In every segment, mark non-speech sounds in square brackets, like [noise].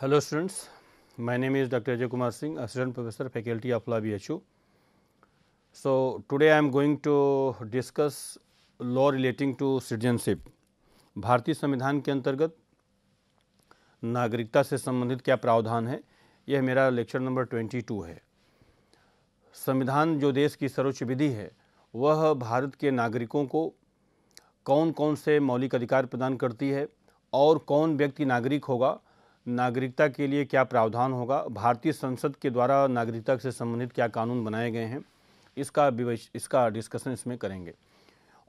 hello students my name is doctor Ajay Kumar Singh assistant professor faculty of law B H U so today I am going to discuss law relating to citizenship भारतीय संविधान के अंतर्गत नागरिकता से संबंधित क्या प्रावधान है यह मेरा लेक्चर नंबर ट्वेंटी टू है संविधान जो देश की सर्वोच्च विधि है वह भारत के नागरिकों को कौन कौन से मौलिक अधिकार प्रदान करती है और कौन व्यक्ति नागरिक होगा नागरिकता के लिए क्या प्रावधान होगा भारतीय संसद के द्वारा नागरिकता से संबंधित क्या कानून बनाए गए हैं इसका इसका डिस्कशन इसमें करेंगे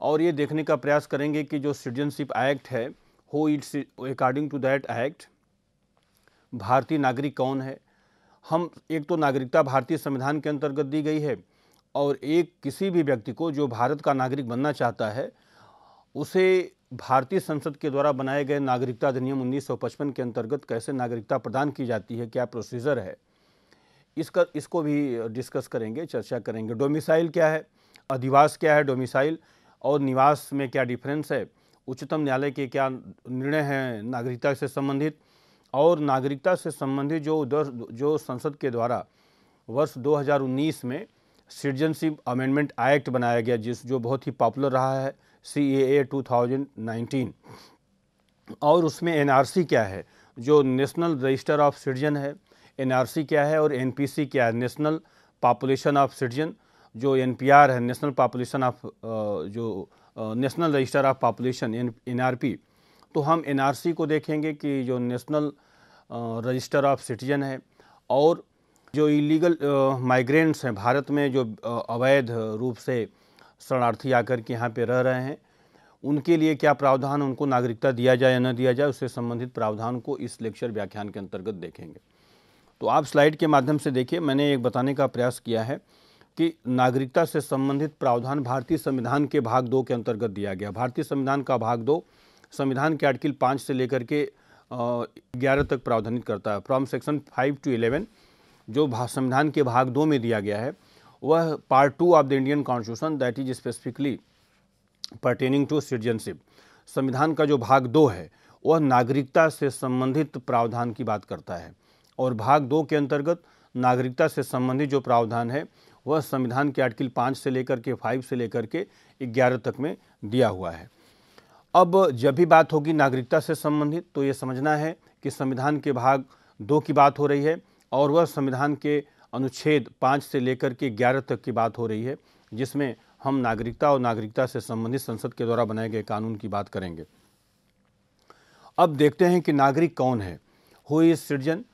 और ये देखने का प्रयास करेंगे कि जो सिटीजनशिप एक्ट है हो it's according to that act भारतीय नागरिक कौन है हम एक तो नागरिकता भारतीय संविधान के अंतर्गत दी गई है और एक किसी भी व्यक्ति को जो भारत का नागरिक बनना चाहता है उसे भारतीय संसद के द्वारा बनाए गए नागरिकता अधिनियम 1955 के अंतर्गत कैसे नागरिकता प्रदान की जाती है क्या प्रोसीजर है इसका इसको भी डिस्कस करेंगे चर्चा करेंगे डोमिसाइल क्या है अधिवास क्या है डोमिसाइल और निवास में क्या डिफरेंस है उच्चतम न्यायालय के क्या निर्णय हैं नागरिकता से संबंधित और नागरिकता से संबंधित जो जो संसद के द्वारा वर्ष 2019 में सिटीजनशिप अमेंडमेंट एक्ट बनाया गया जिस जो बहुत ही पॉपुलर रहा है C A two thousand nineteen और उसमें सी क्या है जो नेशनल रजिस्टर ऑफ सिटीजन है सी क्या है और सी क्या है नेशनल पॉपुलेशन ऑफ सिटीजन जो आर है नेशनल पॉपुलेशन ऑफ जो national register of population P तो हम सी को देखेंगे कि जो नेशनल रजिस्टर ऑफ सिटीजन है और जो इलीगल माइग्रेंट्स हैं भारत में जो अवैध रूप से शरणार्थी आकर के यहाँ पे रह रहे हैं उनके लिए क्या प्रावधान उनको नागरिकता दिया जाए या न दिया जाए उससे संबंधित प्रावधान को इस लेक्चर व्याख्यान के अंतर्गत देखेंगे तो आप स्लाइड के माध्यम से देखिए मैंने एक बताने का प्रयास किया है कि नागरिकता से संबंधित प्रावधान भारतीय संविधान के भाग दो के अंतर्गत दिया गया भारतीय संविधान का भाग दो संविधान के आर्टिकल पाँच से लेकर के ग्यारह तक प्रावधानित करता है from section five to eleven जो संविधान के भाग दो में दिया गया है वह part two of the Indian constitution that is specifically pertaining to citizenship संविधान का जो भाग दो है वह नागरिकता से संबंधित प्रावधान की बात करता है और भाग दो के अंतर्गत नागरिकता से संबंधित जो प्रावधान है वह संविधान के आर्टिकल पाँच से लेकर के फाइव से लेकर के ग्यारह तक में दिया हुआ है अब जब भी बात होगी नागरिकता से संबंधित तो ये समझना है कि संविधान के भाग दो की बात हो रही है और वह संविधान के अनुच्छेद पाँच से लेकर के ग्यारह तक की बात हो रही है जिसमें हम नागरिकता और नागरिकता से संबंधित संसद के द्वारा बनाए गए कानून की बात करेंगे अब देखते हैं कि नागरिक कौन है हो इज सिटीजन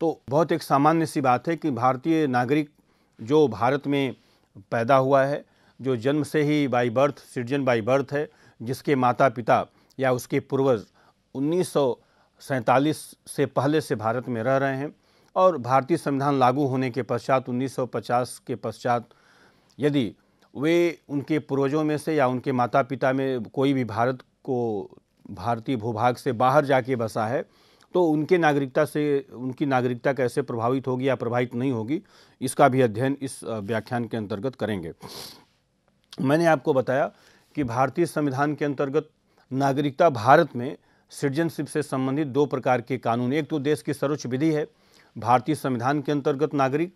तो बहुत एक सामान्य सी बात है कि भारतीय नागरिक जो भारत में पैदा हुआ है जो जन्म से ही by birth citizen by birth है जिसके माता पिता या उसके पूर्वज उन्नीस से पहले से भारत में रह रहे हैं और भारतीय संविधान लागू होने के पश्चात 1950 के पश्चात यदि वे उनके पूर्वजों में से या उनके माता पिता में कोई भी भारत को भारतीय भूभाग से बाहर जाके बसा है तो उनके नागरिकता से उनकी नागरिकता कैसे प्रभावित होगी या प्रभावित नहीं होगी इसका भी अध्ययन इस व्याख्यान के अंतर्गत करेंगे मैंने आपको बताया कि भारतीय संविधान के अंतर्गत नागरिकता भारत में सिटीजनशिप से संबंधित दो प्रकार के कानून एक तो देश की सर्वोच्च विधि है भारतीय संविधान के अंतर्गत नागरिक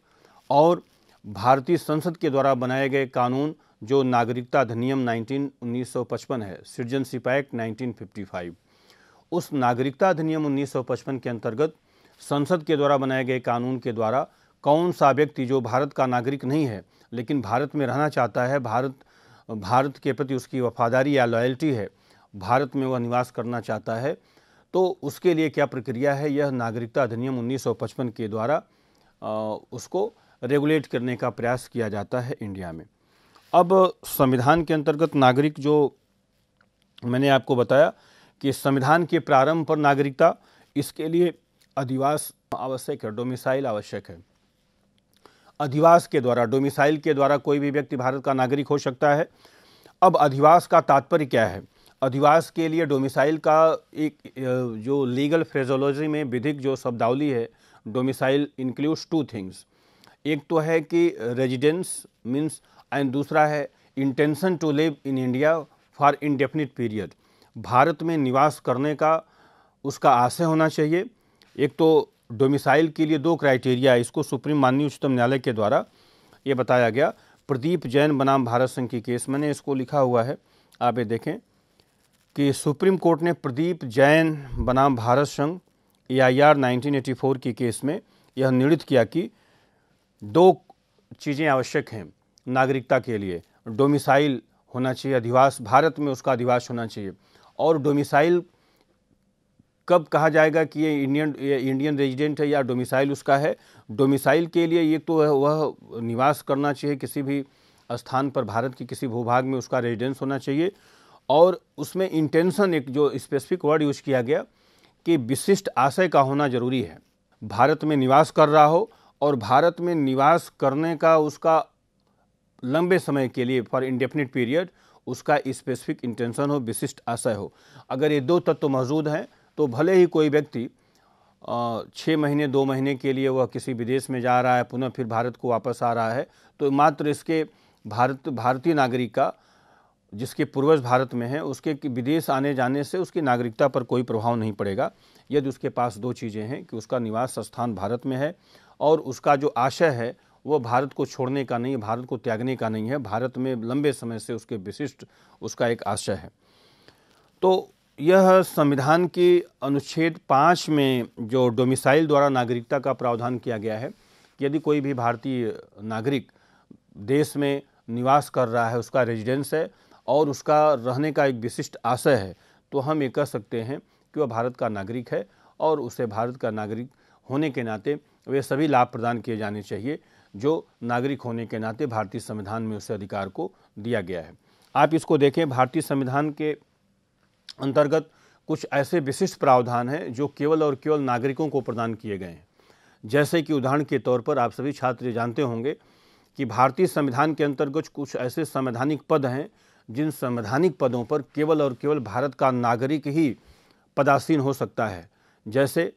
और भारतीय संसद के द्वारा बनाए गए कानून जो नागरिकता अधिनियम 19 है सिटीजनशिप एक्ट 1955 उस नागरिकता अधिनियम 1955 के अंतर्गत संसद के द्वारा बनाए गए कानून के द्वारा कौन सा व्यक्ति जो भारत का नागरिक नहीं है लेकिन भारत में रहना चाहता है भारत भारत के प्रति उसकी वफादारी या लॉयल्टी है भारत में वह निवास करना चाहता है तो उसके लिए क्या प्रक्रिया है यह नागरिकता अधिनियम 1955 के द्वारा उसको रेगुलेट करने का प्रयास किया जाता है इंडिया में अब संविधान के अंतर्गत नागरिक जो मैंने आपको बताया कि संविधान के प्रारंभ पर नागरिकता इसके लिए अधिवास आवश्यक है डोमिसाइल आवश्यक है अधिवास के द्वारा डोमिसाइल के द्वारा कोई भी व्यक्ति भारत का नागरिक हो सकता है अब अधिवास का तात्पर्य क्या है अधिवास के लिए डोमिसाइल का एक जो लीगल फ्रेजोलॉजी में विधिक जो शब्दावली है डोमिसाइल इंक्लूड्स टू थिंग्स एक तो है कि रेजिडेंस मीन्स एंड दूसरा है intention to live in India for indefinite period Bharat में निवास करने का उसका आशय होना चाहिए एक तो डोमिसाइल के लिए दो क्राइटेरिया है इसको सुप्रीम माननीय उच्चतम न्यायालय के द्वारा ये बताया गया प्रदीप जैन बनाम भारत संघ की केस मैंने इसको लिखा हुआ है आप ये देखें कि सुप्रीम कोर्ट ने प्रदीप जैन बनाम भारत संघ ए आई आर नाइनटीन की केस में यह निर्णित किया कि दो चीज़ें आवश्यक हैं नागरिकता के लिए डोमिसाइल होना चाहिए अधिवास भारत में उसका अधिवास होना चाहिए और डोमिसाइल कब कहा जाएगा कि ये इंडियन ये इंडियन रेजिडेंट है या डोमिसाइल उसका है डोमिसाइल के लिए ये तो वह निवास करना चाहिए किसी भी स्थान पर भारत के किसी भूभाग में उसका रेजिडेंस होना चाहिए और उसमें इंटेंशन एक जो स्पेसिफिक वर्ड यूज़ किया गया कि विशिष्ट आशय का होना जरूरी है भारत में निवास कर रहा हो और भारत में निवास करने का उसका लंबे समय के लिए फॉर इंडेफिनिट पीरियड उसका स्पेसिफिक इंटेंशन हो विशिष्ट आशय हो अगर ये दो तत्व मौजूद हैं तो भले ही कोई व्यक्ति छः महीने दो महीने के लिए वह किसी विदेश में जा रहा है पुनः फिर भारत को वापस आ रहा है तो मात्र इसके भारत भारतीय नागरिक का जिसके पूर्वज भारत में है उसके विदेश आने जाने से उसकी नागरिकता पर कोई प्रभाव नहीं पड़ेगा यदि उसके पास दो चीज़ें हैं कि उसका निवास स्थान भारत में है और उसका जो आशय है वो भारत को छोड़ने का नहीं भारत को त्यागने का नहीं है भारत में लंबे समय से उसके विशिष्ट उसका एक आशय है तो यह संविधान के अनुच्छेद पाँच में जो डोमिसाइल द्वारा नागरिकता का प्रावधान किया गया है यदि कोई भी भारतीय नागरिक देश में निवास कर रहा है उसका रेजिडेंस है और उसका रहने का एक विशिष्ट आशय है तो हम ये कह सकते हैं कि वह भारत का नागरिक है और उसे भारत का नागरिक होने के नाते वे सभी लाभ प्रदान किए जाने चाहिए जो नागरिक होने के नाते भारतीय संविधान में उसे अधिकार को दिया गया है आप इसको देखें भारतीय संविधान के अंतर्गत कुछ ऐसे विशिष्ट प्रावधान हैं जो केवल और केवल नागरिकों को प्रदान किए गए हैं जैसे कि उदाहरण के तौर पर आप सभी छात्र जानते होंगे कि भारतीय संविधान के अंतर्गत कुछ ऐसे संवैधानिक पद हैं जिन संवैधानिक पदों पर केवल और केवल भारत का नागरिक ही पदासीन हो सकता है जैसे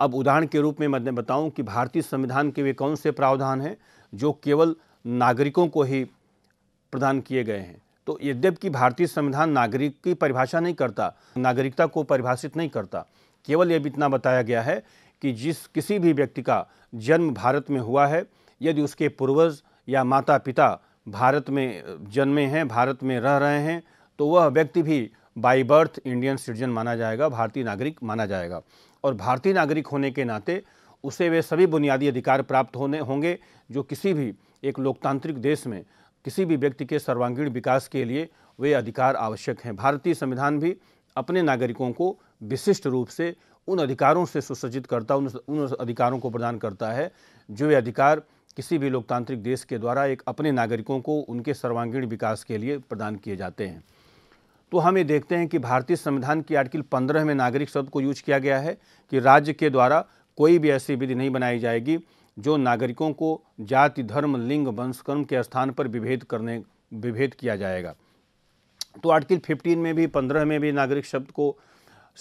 अब उदाहरण के रूप में मैं बताऊं कि भारतीय संविधान के वे कौन से प्रावधान हैं जो केवल नागरिकों को ही प्रदान किए गए हैं तो यद्यप कि भारतीय संविधान नागरिक की परिभाषा नहीं करता नागरिकता को परिभाषित नहीं करता केवल यह इतना बताया गया है कि जिस किसी भी व्यक्ति का जन्म भारत में हुआ है यदि उसके पूर्वज या माता पिता भारत में जन्मे हैं भारत में रह रहे हैं तो वह व्यक्ति भी बाई बर्थ इंडियन सिटीजन माना जाएगा भारतीय नागरिक माना जाएगा और भारतीय नागरिक होने के नाते उसे वे सभी बुनियादी अधिकार प्राप्त होने होंगे जो किसी भी एक लोकतांत्रिक देश में किसी भी व्यक्ति के सर्वांगीण विकास के लिए वे अधिकार आवश्यक हैं भारतीय संविधान भी अपने नागरिकों को विशिष्ट रूप से उन अधिकारों से सुसज्जित करता उन उन अधिकारों को प्रदान करता है जो ये अधिकार किसी भी लोकतांत्रिक देश के द्वारा एक अपने नागरिकों को उनके सर्वांगीण विकास के लिए प्रदान किए जाते हैं तो हम ये देखते हैं कि भारतीय संविधान की आर्टिकल पंद्रह में नागरिक शब्द को यूज किया गया है कि राज्य के द्वारा कोई भी ऐसी विधि नहीं बनाई जाएगी जो नागरिकों को जाति धर्म लिंग वंशकर्म के स्थान पर विभेद करने विभेद किया जाएगा तो आर्टिकल 15 में भी 15 में भी नागरिक शब्द को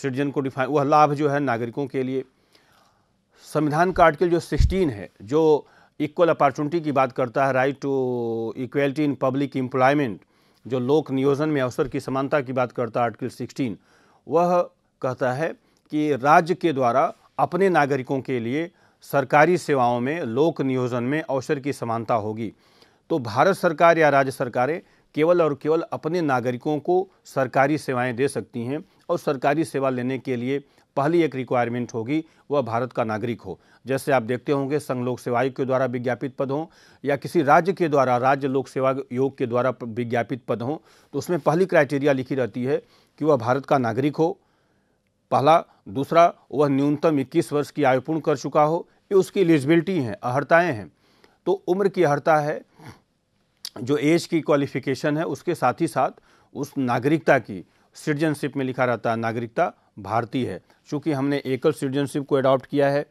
सिटीजन को डिफाइन वह लाभ जो है नागरिकों के लिए संविधान का आर्टिकल जो 16 है जो इक्वल अपॉर्चुनिटी की बात करता है right to equality in public employment जो लोक नियोजन में अवसर की समानता की बात करता है आर्टिकल 16 वह कहता है कि राज्य के द्वारा अपने नागरिकों के लिए सरकारी सेवाओं में लोक नियोजन में अवसर की समानता होगी तो भारत सरकार या राज्य सरकारें केवल और केवल अपने नागरिकों को सरकारी सेवाएं दे सकती हैं और सरकारी सेवा लेने के लिए पहली एक रिक्वायरमेंट होगी वह भारत का नागरिक हो जैसे आप देखते होंगे संघ लोक सेवा आयोग के द्वारा विज्ञापित पद हों या किसी राज्य के द्वारा राज्य लोक सेवा योग के द्वारा विज्ञापित पद हों तो उसमें पहली क्राइटेरिया लिखी रहती है कि वह भारत का नागरिक हो पहला दूसरा वह न्यूनतम इक्कीस वर्ष की आयु पूर्ण कर चुका हो ये उसकी एलिजिबिलिटी हैं अहर्ताएँ हैं तो उम्र की अहर्ता है जो एज की क्वालिफिकेशन है उसके साथ ही साथ उस नागरिकता की सिटीजनशिप में लिखा रहता है नागरिकता भारतीय है चूँकि हमने एकल सिटीजनशिप को अडॉप्ट किया है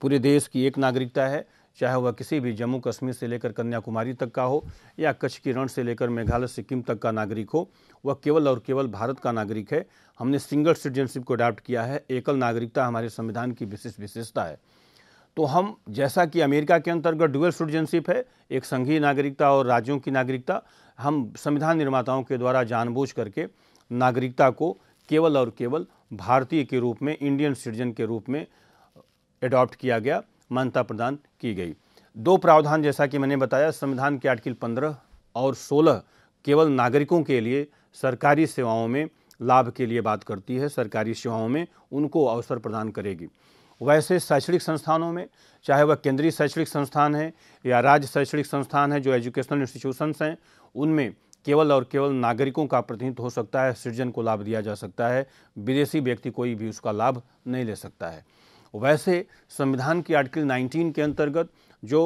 पूरे देश की एक नागरिकता है चाहे वह किसी भी जम्मू कश्मीर से लेकर कन्याकुमारी तक का हो या कच्छ की रण से लेकर मेघालय सिक्किम तक का नागरिक हो वह केवल और केवल भारत का नागरिक है हमने सिंगल सिटीजनशिप को अडाप्ट किया है एकल नागरिकता हमारे संविधान की विशेष विशेषता है तो हम जैसा कि अमेरिका के अंतर्गत डुअल सिटीजनशिप है एक संघीय नागरिकता और राज्यों की नागरिकता हम संविधान निर्माताओं के द्वारा जानबूझ करके नागरिकता को केवल और केवल भारतीय के रूप में इंडियन सिटीजन के रूप में एडॉप्ट किया गया मान्यता प्रदान की गई दो प्रावधान जैसा कि मैंने बताया संविधान के आर्टिकल पंद्रह और सोलह केवल नागरिकों के लिए सरकारी सेवाओं में लाभ के लिए बात करती है सरकारी सेवाओं में उनको अवसर प्रदान करेगी वैसे शैक्षणिक संस्थानों में चाहे वह केंद्रीय शैक्षणिक संस्थान है या राज्य शैक्षणिक संस्थान है जो एजुकेशनल इंस्टीट्यूशंस हैं उनमें केवल और केवल नागरिकों का प्रतिनिधित्व हो सकता है सृजन को लाभ दिया जा सकता है विदेशी व्यक्ति कोई भी उसका लाभ नहीं ले सकता है वैसे संविधान की आर्टिकल 19 के अंतर्गत जो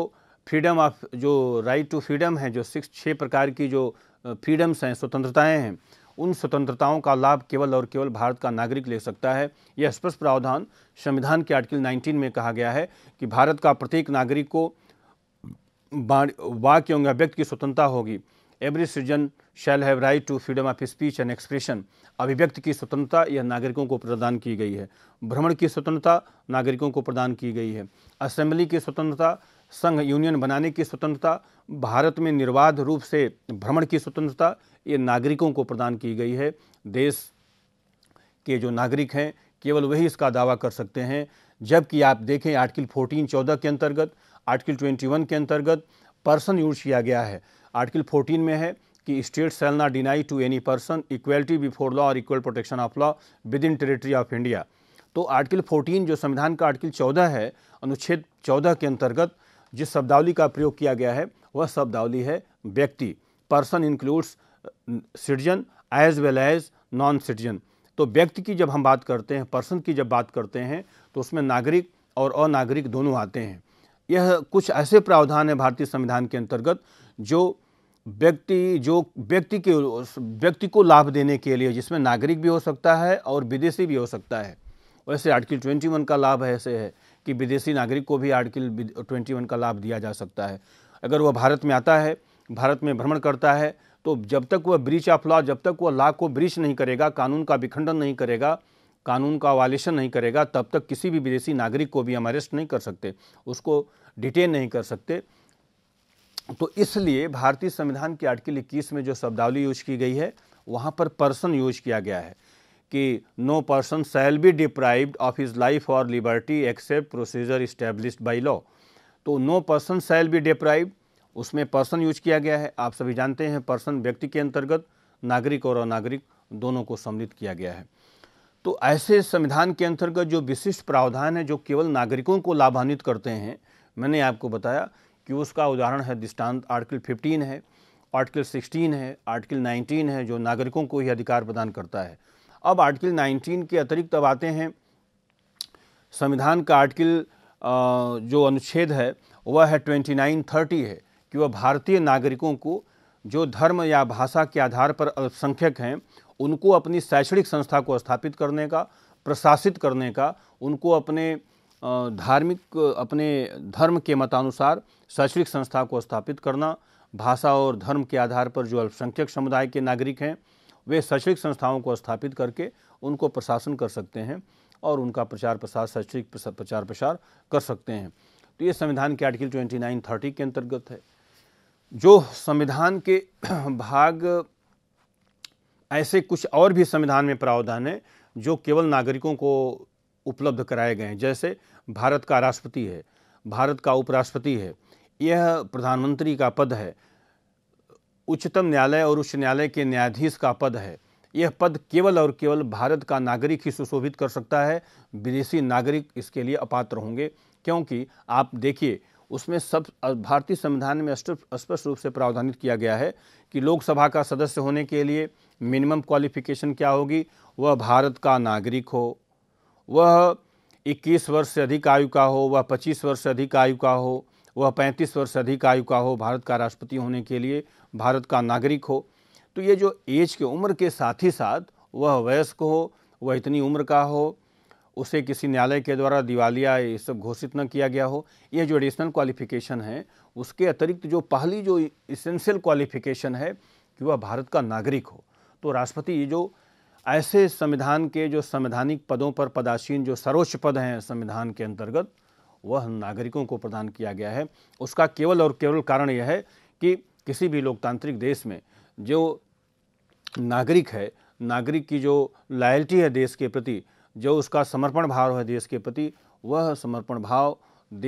फ्रीडम ऑफ जो राइट टू फ्रीडम है जो सिक्स छः प्रकार की जो फ्रीडम्स हैं स्वतंत्रताएँ हैं उन स्वतंत्रताओं का लाभ केवल और केवल भारत का नागरिक ले सकता है यह स्पष्ट प्रावधान संविधान के आर्टिकल 19 में कहा गया है कि भारत का प्रत्येक नागरिक को वाक्य एवं अभ्यक्त की स्वतंत्रता होगी every citizen shall have right to freedom of speech and expression अभिव्यक्ति की स्वतंत्रता यह नागरिकों को प्रदान की गई है भ्रमण की स्वतंत्रता नागरिकों को प्रदान की गई है असेंबली की स्वतंत्रता संघ यूनियन बनाने की स्वतंत्रता भारत में निर्बाध रूप से भ्रमण की स्वतंत्रता ये नागरिकों को प्रदान की गई है देश के जो नागरिक हैं केवल वही इसका दावा कर सकते हैं जबकि आप देखें आर्टिकल 14 चौदह के अंतर्गत आर्टिकल 21 के अंतर्गत पर्सन यूज किया गया है आर्टिकल 14 में है कि state shall not deny to any person equality before law और equal protection of law within territory of India तो आर्टिकल 14 जो संविधान का आर्टिकल 14 है अनुच्छेद 14 के अंतर्गत जिस शब्दावली का प्रयोग किया गया है वह शब्दावली है व्यक्ति person includes citizen as well as non citizen तो व्यक्ति की जब हम बात करते हैं पर्सन की जब बात करते हैं तो उसमें नागरिक और अनागरिक दोनों आते हैं यह कुछ ऐसे प्रावधान है भारतीय संविधान के अंतर्गत जो व्यक्ति जो व्यक्ति के व्यक्ति को लाभ देने के लिए जिसमें नागरिक भी हो सकता है और विदेशी भी हो सकता है वैसे आर्टिकल ट्वेंटी वन का लाभ ऐसे है कि विदेशी नागरिक को भी आर्टिकल ट्वेंटी वन का लाभ दिया जा सकता है अगर वह भारत में आता है भारत में भ्रमण करता है तो जब तक वह ब्रीच ऑफ लॉ जब तक वह लॉ को ब्रीच नहीं करेगा कानून का विखंडन नहीं करेगा कानून का वायलेशन नहीं करेगा तब तक किसी भी विदेशी नागरिक को भी हम अरेस्ट नहीं कर सकते उसको डिटेन नहीं कर सकते तो इसलिए भारतीय संविधान के आर्टिकल इक्कीस में जो शब्दावली यूज की गई है वहाँ पर पर्सन यूज किया गया है कि no person shall be deprived of his life और liberty except procedure establish by law तो no person shall be deprive उसमें पर्सन यूज किया गया है आप सभी जानते हैं पर्सन व्यक्ति के अंतर्गत नागरिक और अनागरिक दोनों को सम्मिलित किया गया है तो ऐसे संविधान के अंतर्गत जो विशिष्ट प्रावधान है जो केवल नागरिकों को लाभान्वित करते हैं मैंने आपको बताया कि उसका उदाहरण है दृष्टांत आर्टिकल 15 है आर्टिकल 16 है आर्टिकल 19 है जो नागरिकों को ही अधिकार प्रदान करता है अब आर्टिकल 19 के अतिरिक्त अब आते हैं संविधान का आर्टिकल जो अनुच्छेद है वह है नाइन थर्टी है कि वह भारतीय नागरिकों को जो धर्म या भाषा के आधार पर अल्पसंख्यक हैं उनको अपनी शैक्षणिक संस्था को स्थापित करने का प्रशासित करने का उनको अपने धार्मिक अपने धर्म के मतानुसार शैक्षणिक संस्था को स्थापित करना भाषा और धर्म के आधार पर जो अल्पसंख्यक समुदाय के नागरिक हैं वे शैक्षणिक संस्थाओं को स्थापित करके उनको प्रशासन कर सकते हैं और उनका प्रचार प्रसार शैक्षणिक प्रचार प्रसार कर सकते हैं तो ये संविधान के आर्टिकल ट्वेंटी नाइन थर्टी के अंतर्गत है जो संविधान के [clears throat] भाग ऐसे कुछ और भी संविधान में प्रावधान हैं जो केवल नागरिकों को उपलब्ध कराए गए हैं जैसे भारत का राष्ट्रपति है भारत का उपराष्ट्रपति है यह प्रधानमंत्री का पद है उच्चतम न्यायालय और उच्च न्यायालय के न्यायाधीश का पद है यह पद केवल और केवल भारत का नागरिक ही सुशोभित कर सकता है विदेशी नागरिक इसके लिए अपात्र होंगे क्योंकि आप देखिए उसमें सब भारतीय संविधान में स्पष्ट रूप से प्रावधानित किया गया है कि लोकसभा का सदस्य होने के लिए मिनिमम क्वालिफिकेशन क्या होगी वह भारत का नागरिक हो वह 21 वर्ष से अधिक आयु का हो वह 25 वर्ष से अधिक आयु का हो वह 35 वर्ष से अधिक आयु का हो भारत का राष्ट्रपति होने के लिए भारत का नागरिक हो तो ये जो एज के उम्र के साथ ही साथ वह वयस्क हो वह इतनी उम्र का हो उसे किसी न्यायालय के द्वारा दिवालिया ये सब घोषित न किया गया हो ये जो एडिशनल क्वालिफिकेशन है उसके अतिरिक्त जो पहली जो इसेंशियल क्वालिफिकेशन है कि वह भारत का नागरिक हो तो राष्ट्रपति ये जो ऐसे संविधान के जो संवैधानिक पदों पर पदासीन जो सर्वोच्च पद हैं संविधान के अंतर्गत वह नागरिकों को प्रदान किया गया है उसका केवल और केवल कारण यह है कि किसी भी लोकतांत्रिक देश में जो नागरिक है नागरिक की जो लायल्टी है देश के प्रति जो उसका समर्पण भाव है देश के प्रति वह समर्पण भाव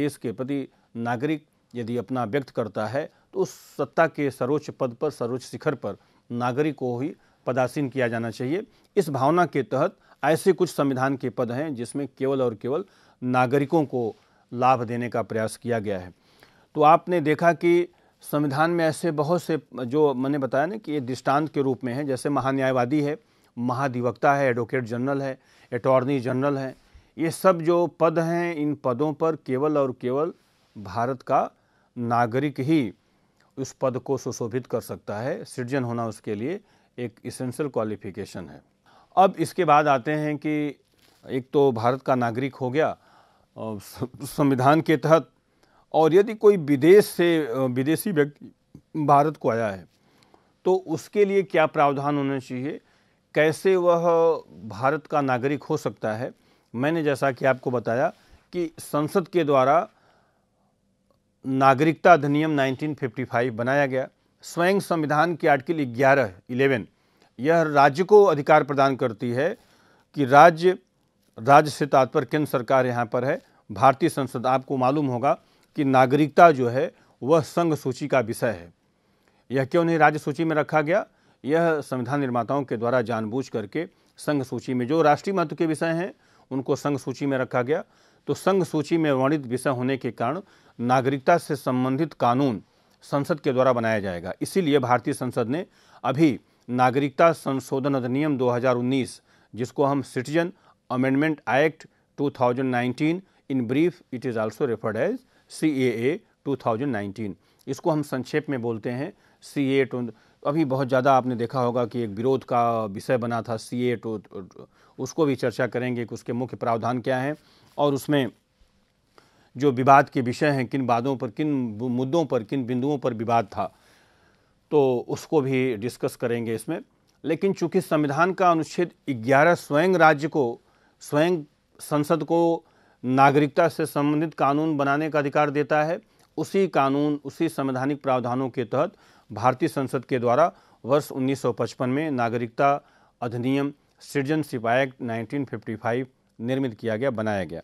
देश के प्रति नागरिक यदि अपना व्यक्त करता है तो उस सत्ता के सर्वोच्च पद पर सर्वोच्च शिखर पर नागरिक को ही पदासीन किया जाना चाहिए इस भावना के तहत ऐसे कुछ संविधान के पद हैं जिसमें केवल और केवल नागरिकों को लाभ देने का प्रयास किया गया है तो आपने देखा कि संविधान में ऐसे बहुत से जो मैंने बताया ना कि ये दृष्टांत के रूप में है जैसे महान्यायवादी है महाधिवक्ता है एडवोकेट जनरल है अटॉर्नी जनरल है ये सब जो पद हैं इन पदों पर केवल और केवल भारत का नागरिक ही उस पद को सुशोभित कर सकता है सृजन होना उसके लिए एक इसेंशियल क्वालिफिकेशन है अब इसके बाद आते हैं कि एक तो भारत का नागरिक हो गया संविधान के तहत और यदि कोई विदेश से विदेशी व्यक्ति भारत को आया है तो उसके लिए क्या प्रावधान होना चाहिए कैसे वह भारत का नागरिक हो सकता है मैंने जैसा कि आपको बताया कि संसद के द्वारा नागरिकता अधिनियम 1955 बनाया गया स्वयं संविधान के आर्टिकल ग्यारह इलेवन यह राज्य को अधिकार प्रदान करती है कि राज्य राज्य से तात्पर्य केंद्र सरकार यहाँ पर है भारतीय संसद आपको मालूम होगा कि नागरिकता जो है वह संघ सूची का विषय है यह क्यों नहीं राज्य सूची में रखा गया यह संविधान निर्माताओं के द्वारा जानबूझ करके संघ सूची में जो राष्ट्रीय महत्व के विषय हैं उनको संघ सूची में रखा गया तो संघ सूची में वर्णित विषय होने के कारण नागरिकता से संबंधित कानून संसद के द्वारा बनाया जाएगा इसीलिए भारतीय संसद ने अभी नागरिकता संशोधन अधिनियम 2019 जिसको हम citizen amendment act 2019 in brief it is also referred as C A 2019 इसको हम संक्षेप में बोलते हैं सी ए तो अभी बहुत ज़्यादा आपने देखा होगा कि एक विरोध का विषय बना था सी ए तो उसको भी चर्चा करेंगे कि उसके मुख्य प्रावधान क्या हैं और उसमें जो विवाद के विषय हैं किन बातों पर किन मुद्दों पर किन बिंदुओं पर विवाद था तो उसको भी डिस्कस करेंगे इसमें लेकिन चूंकि संविधान का अनुच्छेद 11 स्वयं राज्य को स्वयं संसद को नागरिकता से संबंधित कानून बनाने का अधिकार देता है उसी कानून उसी संवैधानिक प्रावधानों के तहत भारतीय संसद के द्वारा वर्ष 1955 में नागरिकता अधिनियम सृजनशिप एक्ट 1955 निर्मित किया गया बनाया गया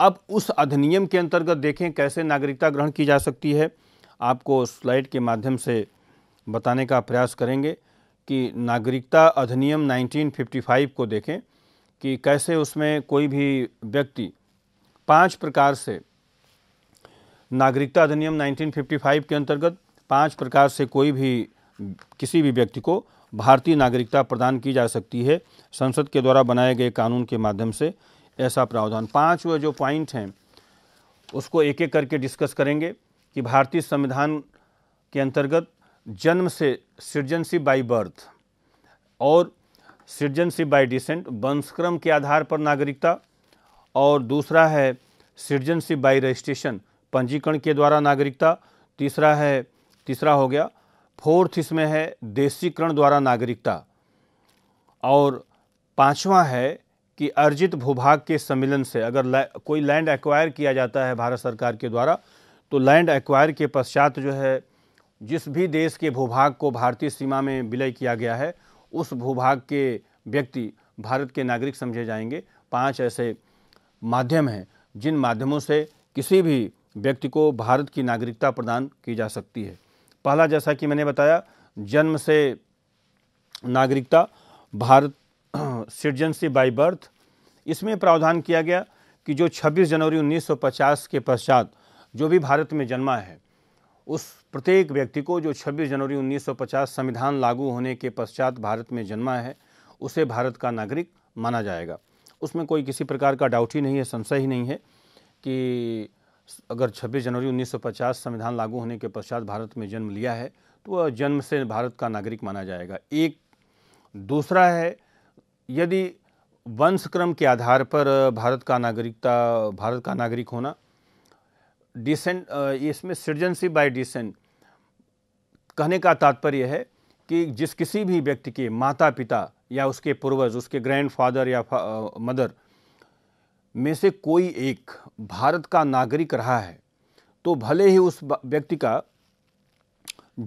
अब उस अधिनियम के अंतर्गत देखें कैसे नागरिकता ग्रहण की जा सकती है आपको स्लाइड के माध्यम से बताने का प्रयास करेंगे कि नागरिकता अधिनियम 1955 को देखें कि कैसे उसमें कोई भी व्यक्ति पांच प्रकार से नागरिकता अधिनियम 1955 के अंतर्गत पांच प्रकार से कोई भी किसी भी व्यक्ति को भारतीय नागरिकता प्रदान की जा सकती है संसद के द्वारा बनाए गए कानून के माध्यम से ऐसा प्रावधान पाँचवें वह जो पॉइंट हैं उसको एक एक करके डिस्कस करेंगे कि भारतीय संविधान के अंतर्गत जन्म से सिटीजनशिप बाई बर्थ और सिटीजनशिप बाई डिसेंट वंशक्रम के आधार पर नागरिकता और दूसरा है सिटीजनशिप बाई रजिस्ट्रेशन पंजीकरण के द्वारा नागरिकता तीसरा है तीसरा हो गया फोर्थ इसमें है देशीकरण द्वारा नागरिकता और पांचवा है कि अर्जित भूभाग के सम्मिलन से अगर ला, कोई लैंड एक्वायर किया जाता है भारत सरकार के द्वारा तो लैंड एक्वायर के पश्चात जो है जिस भी देश के भूभाग को भारतीय सीमा में विलय किया गया है उस भूभाग के व्यक्ति भारत के नागरिक समझे जाएंगे पांच ऐसे माध्यम हैं जिन माध्यमों से किसी भी व्यक्ति को भारत की नागरिकता प्रदान की जा सकती है पहला जैसा कि मैंने बताया जन्म से नागरिकता भारत सिटीजनशिप बाई बर्थ इसमें प्रावधान किया गया कि जो 26 जनवरी 1950 के पश्चात जो भी भारत में जन्मा है उस प्रत्येक व्यक्ति को जो 26 जनवरी 1950 संविधान लागू होने के पश्चात भारत में जन्मा है उसे भारत का नागरिक माना जाएगा उसमें कोई किसी प्रकार का डाउट ही नहीं है संशय ही नहीं है कि अगर 26 जनवरी 1950 संविधान लागू होने के पश्चात भारत में जन्म लिया है तो वह जन्म से भारत का नागरिक माना जाएगा एक दूसरा है यदि वंशक्रम के आधार पर भारत का नागरिकता भारत का नागरिक होना डिसेंट इसमें सिटीजनशिप बाय डिसेंट कहने का तात्पर्य है कि जिस किसी भी व्यक्ति के माता पिता या उसके पूर्वज उसके ग्रैंडफादर या मदर में से कोई एक भारत का नागरिक रहा है तो भले ही उस व्यक्ति का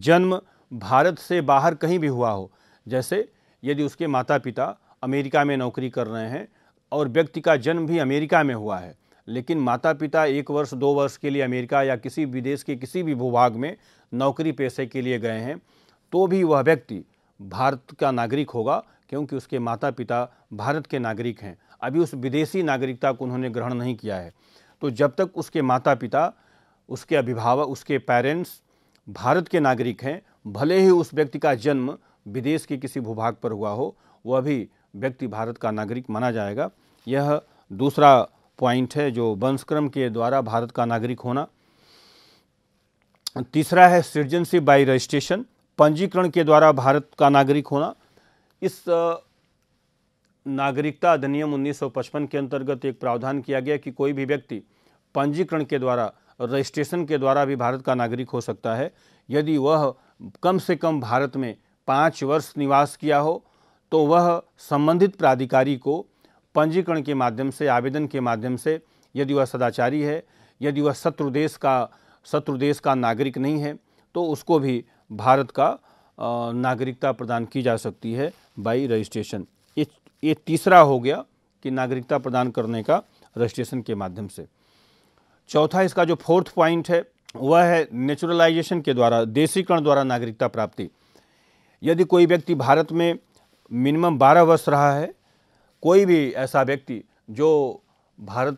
जन्म भारत से बाहर कहीं भी हुआ हो जैसे यदि उसके माता पिता अमेरिका में नौकरी कर रहे हैं और व्यक्ति का जन्म भी अमेरिका में हुआ है लेकिन माता पिता एक वर्ष दो वर्ष के लिए अमेरिका या किसी विदेश के किसी भी भूभाग में नौकरी पेशे के लिए गए हैं तो भी वह व्यक्ति भारत का नागरिक होगा क्योंकि उसके माता पिता भारत के नागरिक हैं अभी उस विदेशी नागरिकता को उन्होंने ग्रहण नहीं किया है तो जब तक उसके माता पिता उसके अभिभावक उसके पेरेंट्स भारत के नागरिक हैं भले ही उस व्यक्ति का जन्म विदेश के किसी भूभाग पर हुआ हो वह भी व्यक्ति भारत का नागरिक माना जाएगा यह दूसरा पॉइंट है जो वंशक्रम के द्वारा भारत का नागरिक होना तीसरा है सिटीजनशिप बाय रजिस्ट्रेशन पंजीकरण के द्वारा भारत का नागरिक होना इस नागरिकता अधिनियम 1955 के अंतर्गत एक प्रावधान किया गया कि कोई भी व्यक्ति पंजीकरण के द्वारा रजिस्ट्रेशन के द्वारा भी भारत का नागरिक हो सकता है यदि वह कम से कम भारत में पाँच वर्ष निवास किया हो तो वह संबंधित प्राधिकारी को पंजीकरण के माध्यम से आवेदन के माध्यम से यदि वह सदाचारी है यदि वह शत्रु देश का शत्रु देश का नागरिक नहीं है तो उसको भी भारत का नागरिकता प्रदान की जा सकती है बाई रजिस्ट्रेशन ये ये तीसरा हो गया कि नागरिकता प्रदान करने का रजिस्ट्रेशन के माध्यम से चौथा इसका जो फोर्थ पॉइंट है वह है नेचुरलाइजेशन के द्वारा देशीकरण द्वारा नागरिकता प्राप्ति यदि कोई व्यक्ति भारत में मिनिमम बारह वर्ष रहा है कोई भी ऐसा व्यक्ति जो भारत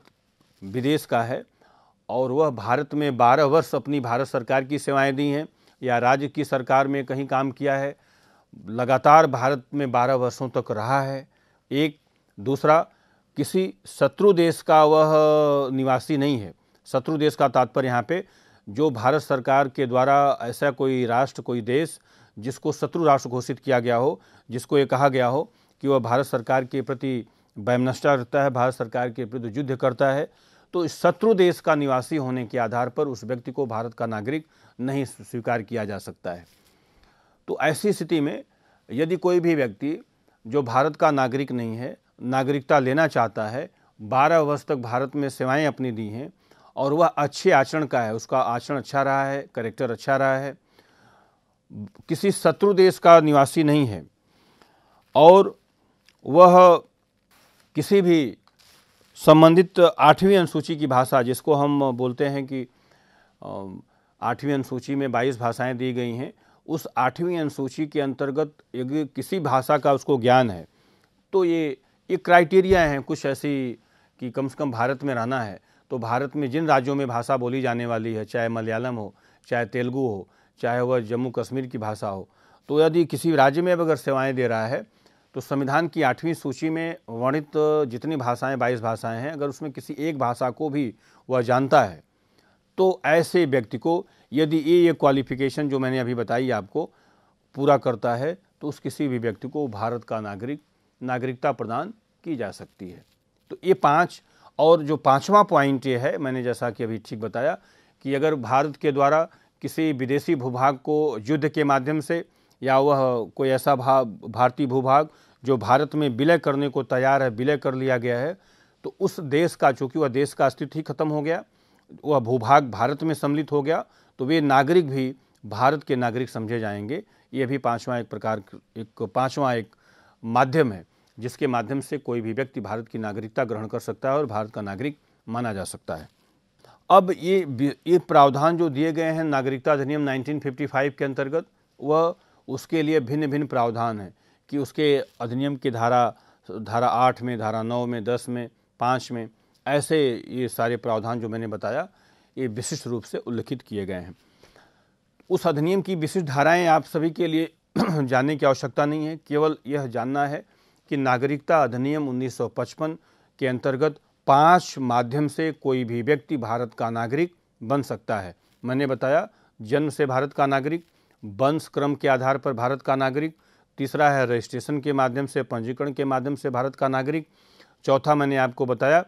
विदेश का है और वह भारत में बारह वर्ष अपनी भारत सरकार की सेवाएं दी हैं या राज्य की सरकार में कहीं काम किया है लगातार भारत में बारह वर्षों तक रहा है एक दूसरा किसी शत्रु देश का वह निवासी नहीं है शत्रु देश का तात्पर्य यहाँ पे जो भारत सरकार के द्वारा ऐसा कोई राष्ट्र कोई देश जिसको शत्रु राष्ट्र घोषित किया गया हो जिसको ये कहा गया हो कि वह भारत सरकार के प्रति वैमनष्टा रहता है भारत सरकार के विरुद्ध युद्ध करता है तो शत्रु देश का निवासी होने के आधार पर उस व्यक्ति को भारत का नागरिक नहीं स्वीकार किया जा सकता है तो ऐसी स्थिति में यदि कोई भी व्यक्ति जो भारत का नागरिक नहीं है नागरिकता लेना चाहता है बारह वर्ष तक भारत में सेवाएं अपनी दी हैं और वह अच्छे आचरण का है उसका आचरण अच्छा रहा है करेक्टर अच्छा रहा है किसी शत्रु देश का निवासी नहीं है और वह किसी भी संबंधित आठवीं अनुसूची की भाषा जिसको हम बोलते हैं कि आठवीं अनुसूची में बाईस भाषाएं दी गई हैं उस आठवीं अनुसूची के अंतर्गत यदि किसी भाषा का उसको ज्ञान है तो ये ये क्राइटेरिया हैं कुछ ऐसी कि कम से कम भारत में रहना है तो भारत में जिन राज्यों में भाषा बोली जाने वाली है चाहे मलयालम हो चाहे तेलुगु हो चाहे वह जम्मू कश्मीर की भाषा हो तो यदि किसी राज्य में अब अगर सेवाएं दे रहा है तो संविधान की आठवीं सूची में वर्णित जितनी भाषाएं बाईस भाषाएं हैं अगर उसमें किसी एक भाषा को भी वह जानता है तो ऐसे व्यक्ति को यदि ये ये क्वालिफिकेशन जो मैंने अभी बताई आपको पूरा करता है तो उस किसी भी व्यक्ति को भारत का नागरिक नागरिकता प्रदान की जा सकती है तो ये पाँच और जो पाँचवा पॉइंट ये है मैंने जैसा कि अभी ठीक बताया कि अगर भारत के द्वारा किसी विदेशी भूभाग को युद्ध के माध्यम से या वह कोई ऐसा भा भारतीय भूभाग जो भारत में विलय करने को तैयार है विलय कर लिया गया है तो उस देश का चूँकि वह देश का अस्तित्व ही खत्म हो गया वह भूभाग भारत में सम्मिलित हो गया तो वे नागरिक भी भारत के नागरिक समझे जाएंगे ये भी पांचवा एक प्रकार एक पांचवा एक माध्यम है जिसके माध्यम से कोई भी व्यक्ति भारत की नागरिकता ग्रहण कर सकता है और भारत का नागरिक माना जा सकता है अब ये ये प्रावधान जो दिए गए हैं नागरिकता अधिनियम 1955 के अंतर्गत वह उसके लिए भिन्न भिन्न प्रावधान हैं कि उसके अधिनियम की धारा धारा आठ में धारा नौ में दस में पाँच में ऐसे ये सारे प्रावधान जो मैंने बताया ये विशिष्ट रूप से उल्लिखित किए गए हैं उस अधिनियम की विशिष्ट धाराएं आप सभी के लिए [clears throat] जानने की आवश्यकता नहीं है केवल यह जानना है कि नागरिकता अधिनियम 1955 के अंतर्गत पांच माध्यम से कोई भी व्यक्ति भारत का नागरिक बन सकता है मैंने बताया जन्म से भारत का नागरिक वंश क्रम के आधार पर भारत का नागरिक तीसरा है रजिस्ट्रेशन के माध्यम से पंजीकरण के माध्यम से भारत का नागरिक चौथा मैंने आपको बताया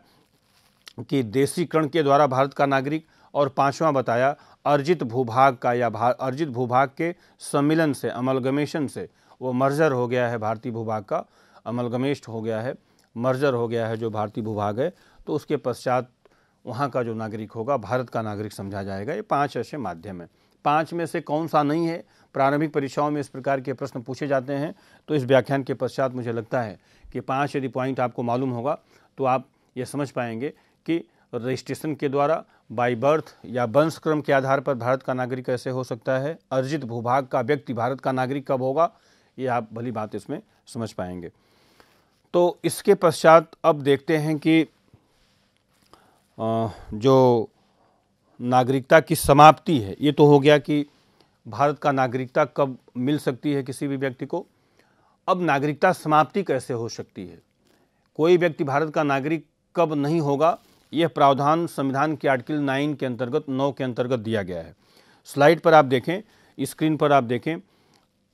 कि देशीकरण के द्वारा भारत का नागरिक और पांचवा बताया अर्जित भूभाग का या अर्जित भूभाग के सम्मिलन से अमलगमेशन से वो मर्जर हो गया है भारतीय भूभाग का अमलगमेश हो गया है मर्जर हो गया है जो भारतीय भूभाग है तो उसके पश्चात वहाँ का जो नागरिक होगा भारत का नागरिक समझा जाएगा ये पाँच ऐसे माध्यम हैं पाँच में से कौन सा नहीं है प्रारंभिक परीक्षाओं में इस प्रकार के प्रश्न पूछे जाते हैं तो इस व्याख्यान के पश्चात मुझे लगता है कि पाँच यदि पॉइंट आपको मालूम होगा तो आप ये समझ पाएंगे कि रजिस्ट्रेशन के द्वारा बाई बर्थ या वंशक्रम के आधार पर भारत का नागरिक कैसे हो सकता है अर्जित भूभाग का व्यक्ति भारत का नागरिक कब होगा ये आप भली बात इसमें समझ पाएंगे तो इसके पश्चात अब देखते हैं कि जो नागरिकता की समाप्ति है ये तो हो गया कि भारत का नागरिकता कब मिल सकती है किसी भी व्यक्ति को अब नागरिकता समाप्ति कैसे हो सकती है कोई व्यक्ति भारत का नागरिक कब नहीं होगा यह प्रावधान संविधान के आर्टिकल नाइन के अंतर्गत नौ के अंतर्गत दिया गया है स्लाइड पर आप देखें स्क्रीन पर आप देखें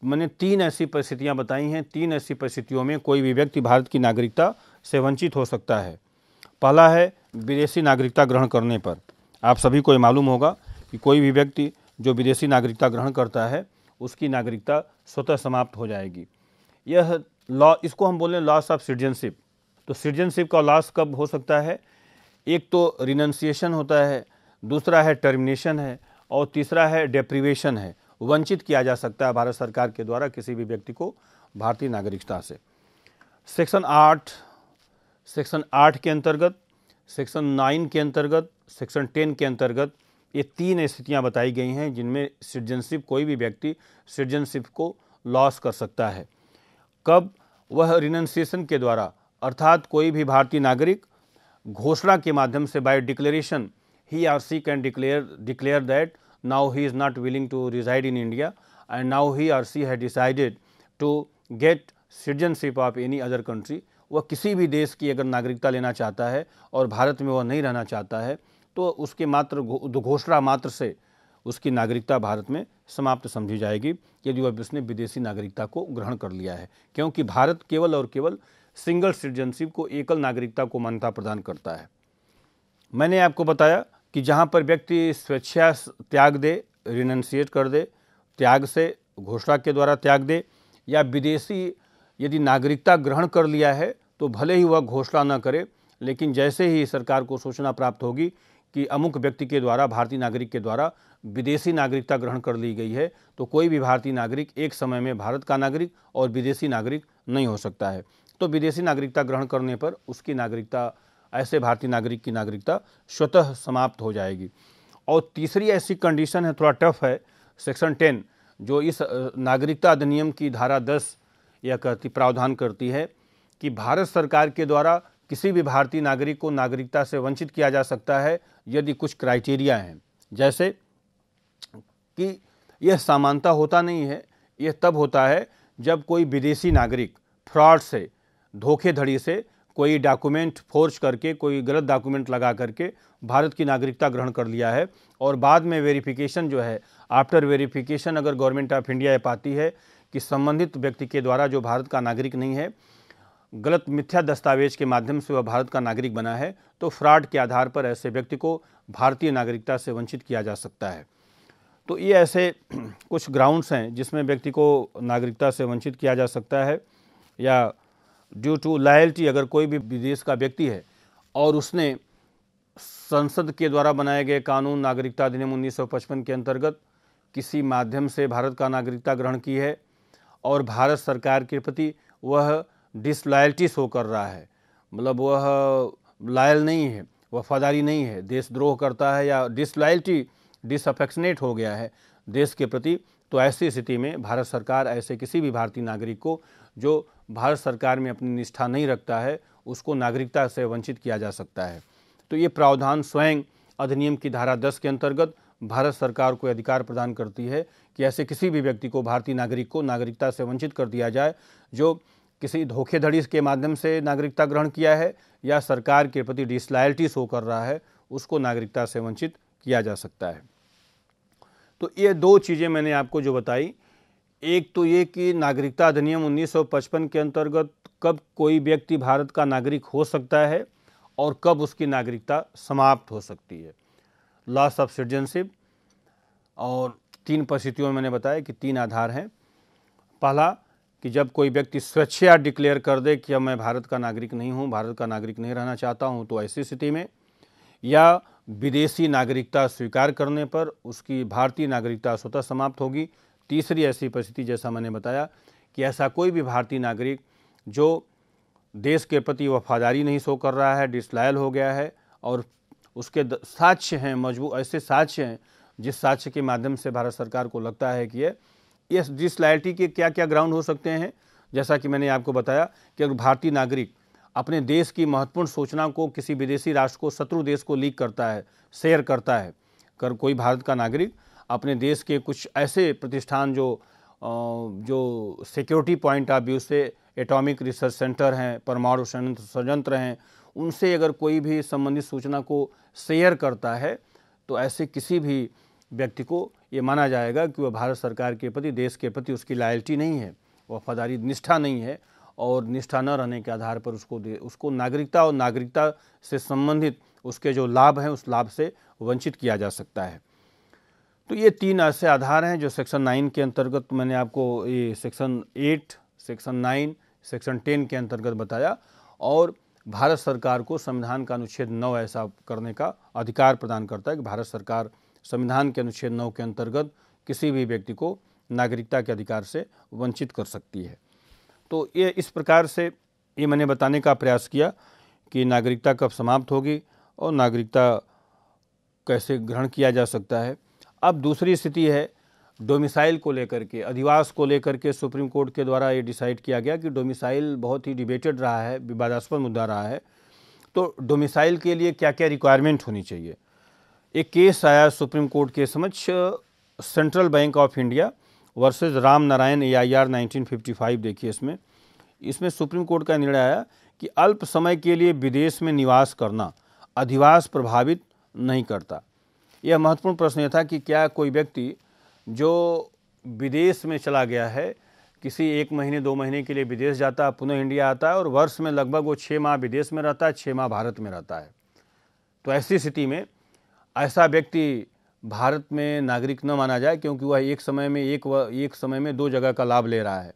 मैंने तीन ऐसी परिस्थितियाँ बताई हैं तीन ऐसी परिस्थितियों में कोई भी व्यक्ति भारत की नागरिकता से वंचित हो सकता है पहला है विदेशी नागरिकता ग्रहण करने पर आप सभी को ये मालूम होगा कि कोई भी व्यक्ति जो विदेशी नागरिकता ग्रहण करता है उसकी नागरिकता स्वतः समाप्त हो जाएगी यह लॉ इसको हम बोलें लॉस ऑफ सिटीजनशिप तो सिटीजनशिप का लॉस कब हो सकता है एक तो रिनंसिएशन होता है दूसरा है टर्मिनेशन है और तीसरा है डेप्रीवेशन है वंचित किया जा सकता है भारत सरकार के द्वारा किसी भी व्यक्ति को भारतीय नागरिकता से सेक्शन आठ सेक्शन आठ के अंतर्गत सेक्शन नाइन के अंतर्गत सेक्शन टेन के अंतर्गत ये तीन स्थितियाँ बताई गई हैं जिनमें सिटीजनशिप कोई भी व्यक्ति सिटीजनशिप को लॉस कर सकता है कब वह रिनन्सिएशन के द्वारा अर्थात कोई भी भारतीय नागरिक घोषणा के माध्यम से by declaration he or she can declare declare that now he is not willing to reside in India and now he or she has decided to get citizenship of any other country वह किसी भी देश की अगर नागरिकता लेना चाहता है और भारत में वह नहीं रहना चाहता है तो उसके मात्र घोषणा मात्र से उसकी नागरिकता भारत में समाप्त समझी जाएगी यदि वह उसने विदेशी नागरिकता को ग्रहण कर लिया है क्योंकि भारत केवल और केवल सिंगल सिटीजनशिप को एकल नागरिकता को मान्यता प्रदान करता है मैंने आपको बताया कि जहाँ पर व्यक्ति स्वेच्छा त्याग दे रिनंसिएट कर दे त्याग से घोषणा के द्वारा त्याग दे या विदेशी यदि नागरिकता ग्रहण कर लिया है तो भले ही वह घोषणा न करे लेकिन जैसे ही सरकार को सूचना प्राप्त होगी कि अमुक व्यक्ति के द्वारा भारतीय नागरिक के द्वारा विदेशी नागरिकता ग्रहण कर ली गई है तो कोई भी भारतीय नागरिक एक समय में भारत का नागरिक और विदेशी नागरिक नहीं हो सकता है तो विदेशी नागरिकता ग्रहण करने पर उसकी नागरिकता ऐसे भारतीय नागरिक की नागरिकता स्वतः समाप्त हो जाएगी और तीसरी ऐसी कंडीशन है थोड़ा टफ है सेक्शन टेन जो इस नागरिकता अधिनियम की धारा दस यह कहती प्रावधान करती है कि भारत सरकार के द्वारा किसी भी भारतीय नागरिक को नागरिकता से वंचित किया जा सकता है यदि कुछ क्राइटेरिया हैं जैसे कि यह समानता होता नहीं है यह तब होता है जब कोई विदेशी नागरिक फ्रॉड से धोखेधड़ी से कोई डॉक्यूमेंट फोर्ज करके कोई गलत डॉक्यूमेंट लगा करके भारत की नागरिकता ग्रहण कर लिया है और बाद में वेरिफिकेशन जो है आफ्टर वेरिफिकेशन अगर गवर्नमेंट ऑफ इंडिया ये पाती है कि संबंधित व्यक्ति के द्वारा जो भारत का नागरिक नहीं है गलत मिथ्या दस्तावेज के माध्यम से वह भारत का नागरिक बना है तो फ्रॉड के आधार पर ऐसे व्यक्ति को भारतीय नागरिकता से वंचित किया जा सकता है तो ये ऐसे [clears throat] कुछ ग्राउंड्स हैं जिसमें व्यक्ति को नागरिकता से वंचित किया जा सकता है या ड्यू टू लॉयल्टी अगर कोई भी विदेश का व्यक्ति है और उसने संसद के द्वारा बनाए गए कानून नागरिकता अधिनियम 1955 के अंतर्गत किसी माध्यम से भारत का नागरिकता ग्रहण की है और भारत सरकार के प्रति वह डिसलॉयल्टी शो कर रहा है मतलब वह लायल नहीं है वफादारी नहीं है देशद्रोह करता है या डिसलॉयल्टी डिसअफेक्शनेट हो गया है देश के प्रति तो ऐसी स्थिति में भारत सरकार ऐसे किसी भी भारतीय नागरिक को जो भारत सरकार में अपनी निष्ठा नहीं रखता है उसको नागरिकता से वंचित किया जा सकता है तो ये प्रावधान स्वयं अधिनियम की धारा दस के अंतर्गत भारत सरकार को अधिकार प्रदान करती है कि ऐसे किसी भी व्यक्ति को भारतीय नागरिक को नागरिकता से वंचित कर दिया जाए जो किसी धोखेधड़ी के माध्यम से नागरिकता ग्रहण किया है या सरकार के प्रति डिसलायल्टी शो कर रहा है उसको नागरिकता से वंचित किया जा सकता है तो ये दो चीज़ें मैंने आपको जो बताई एक तो ये कि नागरिकता अधिनियम 1955 के अंतर्गत कब कोई व्यक्ति भारत का नागरिक हो सकता है और कब उसकी नागरिकता समाप्त हो सकती है लॉस ऑफ सिटीजनशिप और तीन परिस्थितियों में मैंने बताया कि तीन आधार हैं पहला कि जब कोई व्यक्ति स्वेच्छा डिक्लेयर कर दे कि अब मैं भारत का नागरिक नहीं हूँ भारत का नागरिक नहीं रहना चाहता हूँ तो ऐसी स्थिति में या विदेशी नागरिकता स्वीकार करने पर उसकी भारतीय नागरिकता स्वतः समाप्त होगी तीसरी ऐसी परिस्थिति जैसा मैंने बताया कि ऐसा कोई भी भारतीय नागरिक जो देश के प्रति वफादारी नहीं शो कर रहा है डिसलायल हो गया है और उसके साक्ष्य हैं मजबूत ऐसे साक्ष्य हैं जिस साक्ष्य के माध्यम से भारत सरकार को लगता है कि ये इस डिसलायल्टी के क्या क्या ग्राउंड हो सकते हैं जैसा कि मैंने आपको बताया कि अगर भारतीय नागरिक अपने देश की महत्वपूर्ण सूचना को किसी विदेशी राष्ट्र को शत्रु देश को लीक करता है शेयर करता है कर कोई भारत का नागरिक अपने देश के कुछ ऐसे प्रतिष्ठान जो जो सिक्योरिटी पॉइंट ऑफ व्यू से एटॉमिक रिसर्च सेंटर हैं परमाणु संयंत्र हैं उनसे अगर कोई भी संबंधित सूचना को शेयर करता है तो ऐसे किसी भी व्यक्ति को ये माना जाएगा कि वह भारत सरकार के प्रति देश के प्रति उसकी लायल्टी नहीं है वफादारी निष्ठा नहीं है और निष्ठा न रहने के आधार पर उसको दे उसको नागरिकता और नागरिकता से संबंधित उसके जो लाभ हैं उस लाभ से वंचित किया जा सकता है तो ये तीन ऐसे आधार हैं जो सेक्शन नाइन के अंतर्गत मैंने आपको ये section eight section nine section ten के अंतर्गत बताया और भारत सरकार को संविधान का अनुच्छेद नौ ऐसा करने का अधिकार प्रदान करता है कि भारत सरकार संविधान के अनुच्छेद नौ के अंतर्गत किसी भी व्यक्ति को नागरिकता के अधिकार से वंचित कर सकती है तो ये इस प्रकार से ये मैंने बताने का प्रयास किया कि नागरिकता कब समाप्त होगी और नागरिकता कैसे ग्रहण किया जा सकता है अब दूसरी स्थिति है डोमिसाइल को लेकर के अधिवास को लेकर के सुप्रीम कोर्ट के द्वारा ये डिसाइड किया गया कि डोमिसाइल बहुत ही डिबेटेड रहा है विवादास्पद मुद्दा रहा है तो डोमिसाइल के लिए क्या क्या रिक्वायरमेंट होनी चाहिए एक केस आया सुप्रीम कोर्ट के समक्ष central bank of India versus Ram Narayan A I R nineteen देखिए इसमें इसमें सुप्रीम कोर्ट का निर्णय आया कि अल्प समय के लिए विदेश में निवास करना अधिवास प्रभावित नहीं करता यह महत्वपूर्ण प्रश्न यह था कि क्या कोई व्यक्ति जो विदेश में चला गया है किसी एक महीने दो महीने के लिए विदेश जाता है पुनः इंडिया आता है और वर्ष में लगभग वो छः माह विदेश में रहता है छः माह भारत में रहता है तो ऐसी स्थिति में ऐसा व्यक्ति भारत में नागरिक न माना जाए क्योंकि वह एक समय में एक व एक समय में दो जगह का लाभ ले रहा है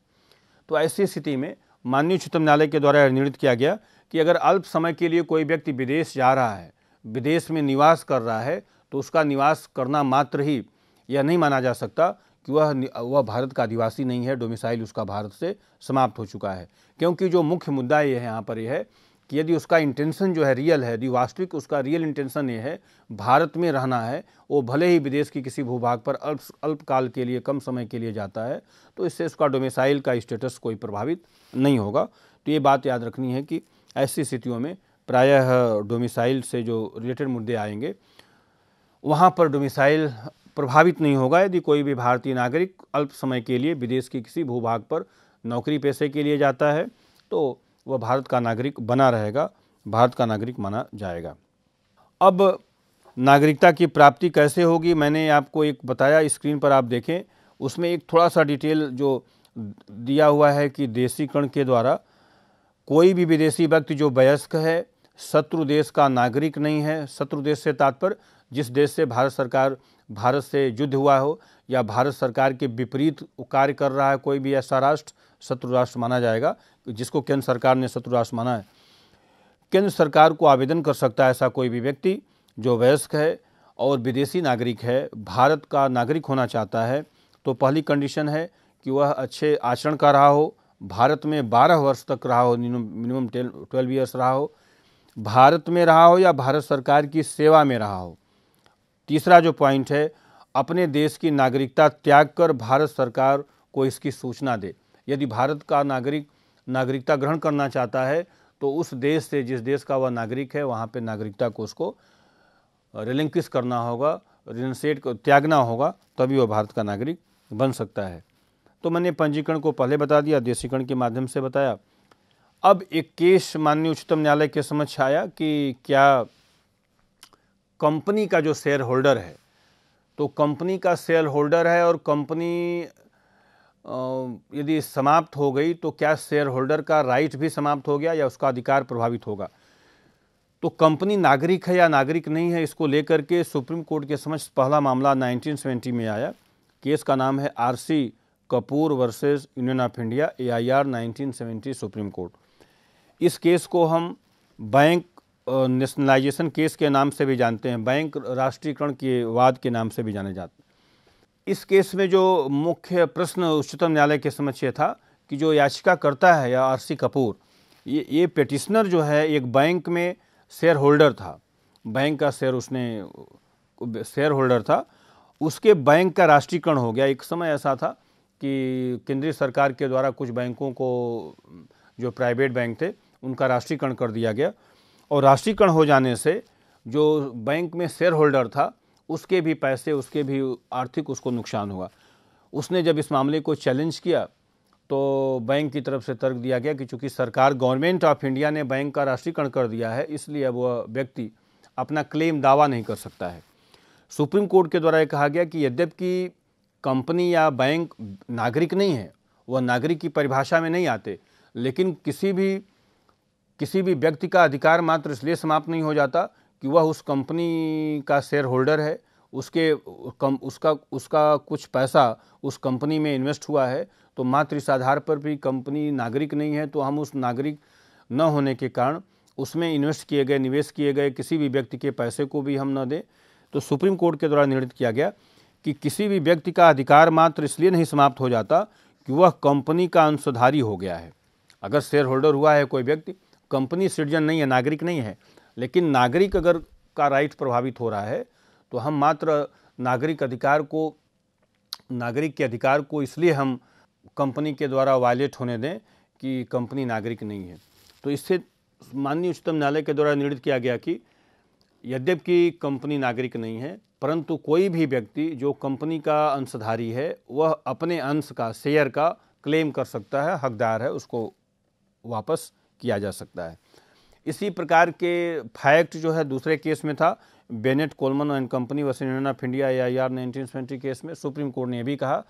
तो ऐसी स्थिति में माननीय उच्चतम न्यायालय के द्वारा निर्णित किया गया कि अगर अल्प समय के लिए कोई व्यक्ति विदेश जा रहा है विदेश में निवास कर रहा है तो उसका निवास करना मात्र ही यह नहीं माना जा सकता कि वह वह भारत का आदिवासी नहीं है डोमिसाइल उसका भारत से समाप्त हो चुका है क्योंकि जो मुख्य मुद्दा ये है यहाँ पर यह है कि यदि उसका इंटेंशन जो है रियल है यदि वास्तविक उसका रियल इंटेंशन ये है भारत में रहना है वो भले ही विदेश की किसी भूभाग पर अल्प अल्पकाल के लिए कम समय के लिए जाता है तो इससे उसका डोमिसाइल का स्टेटस कोई प्रभावित नहीं होगा तो ये बात याद रखनी है कि ऐसी स्थितियों में प्रायः डोमिसाइल से जो रिलेटेड मुद्दे आएंगे वहाँ पर डोमिसाइल प्रभावित नहीं होगा यदि कोई भी भारतीय नागरिक अल्प समय के लिए विदेश के किसी भूभाग पर नौकरी पैसे के लिए जाता है तो वह भारत का नागरिक बना रहेगा भारत का नागरिक माना जाएगा अब नागरिकता की प्राप्ति कैसे होगी मैंने आपको एक बताया स्क्रीन पर आप देखें उसमें एक थोड़ा सा डिटेल जो दिया हुआ है कि देशीकरण के द्वारा कोई भी विदेशी व्यक्ति जो वयस्क है शत्रु देश का नागरिक नहीं है शत्रु देश से तात्पर्य जिस देश से भारत सरकार भारत से युद्ध हुआ हो या भारत सरकार के विपरीत कार्य कर रहा है कोई भी ऐसा राष्ट्र शत्रु राष्ट्र माना जाएगा जिसको केंद्र सरकार ने शत्रु राष्ट्र माना है केंद्र सरकार को आवेदन कर सकता है ऐसा कोई भी व्यक्ति जो वयस्क है और विदेशी नागरिक है भारत का नागरिक होना चाहता है तो पहली कंडीशन है कि वह अच्छे आचरण का रहा हो भारत में 12 वर्ष तक रहा हो मिनिमम ट्वेल्व ईयर्स रहा हो भारत में रहा हो या भारत सरकार की सेवा में रहा हो तीसरा जो पॉइंट है अपने देश की नागरिकता त्याग कर भारत सरकार को इसकी सूचना दे यदि भारत का नागरिक नागरिकता ग्रहण करना चाहता है तो उस देश से जिस देश का वह नागरिक है वहाँ पे नागरिकता को उसको रिलिंकिस करना होगा रिनसेट को त्यागना होगा तभी वह भारत का नागरिक बन सकता है तो मैंने पंजीकरण को पहले बता दिया देशीकरण के माध्यम से बताया अब एक केस माननीय उच्चतम न्यायालय के समक्ष आया कि क्या कंपनी का जो शेयर होल्डर है तो कंपनी का शेयर होल्डर है और कंपनी यदि समाप्त हो गई तो क्या शेयर होल्डर का राइट भी समाप्त हो गया या उसका अधिकार प्रभावित होगा तो कंपनी नागरिक है या नागरिक नहीं है इसको लेकर के सुप्रीम कोर्ट के समक्ष पहला मामला 1970 में आया केस का नाम है RC Kapoor versus union of India AIR 1970 supreme court इस केस को हम बैंक नेशनलाइजेशन केस के नाम से भी जानते हैं बैंक राष्ट्रीयकरण के वाद के नाम से भी जाने जाते हैं इस केस में जो मुख्य प्रश्न उच्चतम न्यायालय के समक्ष ये था कि जो याचिका करता है या आर सी कपूर ये ये पेटिशनर जो है एक बैंक में शेयर होल्डर था बैंक का शेयर उसने शेयर होल्डर था उसके बैंक का राष्ट्रीयकरण हो गया एक समय ऐसा था कि केंद्रीय सरकार के द्वारा कुछ बैंकों को जो प्राइवेट बैंक थे उनका राष्ट्रीयकरण कर दिया गया और राष्ट्रीयकरण हो जाने से जो बैंक में शेयर होल्डर था उसके भी पैसे उसके भी आर्थिक उसको नुकसान हुआ उसने जब इस मामले को चैलेंज किया तो बैंक की तरफ से तर्क दिया गया कि चूंकि सरकार गवर्नमेंट ऑफ इंडिया ने बैंक का राष्ट्रीयकरण कर दिया है इसलिए अब वह व्यक्ति अपना क्लेम दावा नहीं कर सकता है सुप्रीम कोर्ट के द्वारा ये कहा गया कि यद्यपि कंपनी या बैंक नागरिक नहीं है वह नागरिक की परिभाषा में नहीं आते लेकिन किसी भी किसी भी व्यक्ति का अधिकार मात्र इसलिए समाप्त नहीं हो जाता कि वह उस कंपनी का शेयर होल्डर है उसके कम उसका उसका कुछ पैसा उस कंपनी में इन्वेस्ट हुआ है तो मात्र इस आधार पर भी कंपनी नागरिक नहीं है तो हम उस नागरिक न होने के कारण उसमें इन्वेस्ट किए गए निवेश किए गए किसी भी व्यक्ति के पैसे को भी हम न दें तो सुप्रीम कोर्ट के द्वारा निर्णित किया गया कि किसी भी व्यक्ति का अधिकार मात्र इसलिए नहीं समाप्त हो जाता कि वह कंपनी का अंशधारी हो गया है अगर शेयर होल्डर हुआ है कोई व्यक्ति कंपनी सिटीजन नहीं है नागरिक नहीं है लेकिन नागरिक अगर का राइट प्रभावित हो रहा है तो हम मात्र नागरिक अधिकार को नागरिक के अधिकार को इसलिए हम कंपनी के द्वारा वायलेट होने दें कि कंपनी नागरिक नहीं है तो इससे माननीय उच्चतम न्यायालय के द्वारा निर्णित किया गया कि यद्यपि कंपनी नागरिक नहीं है परंतु कोई भी व्यक्ति जो कंपनी का अंशधारी है वह अपने अंश का शेयर का क्लेम कर सकता है हकदार है उसको वापस किया जा सकता है इसी प्रकार के फैक्ट जो है दूसरे केस में था Bennett Coleman and company versus union of India A I R nineteen case में सुप्रीम कोर्ट ने यह भी कहा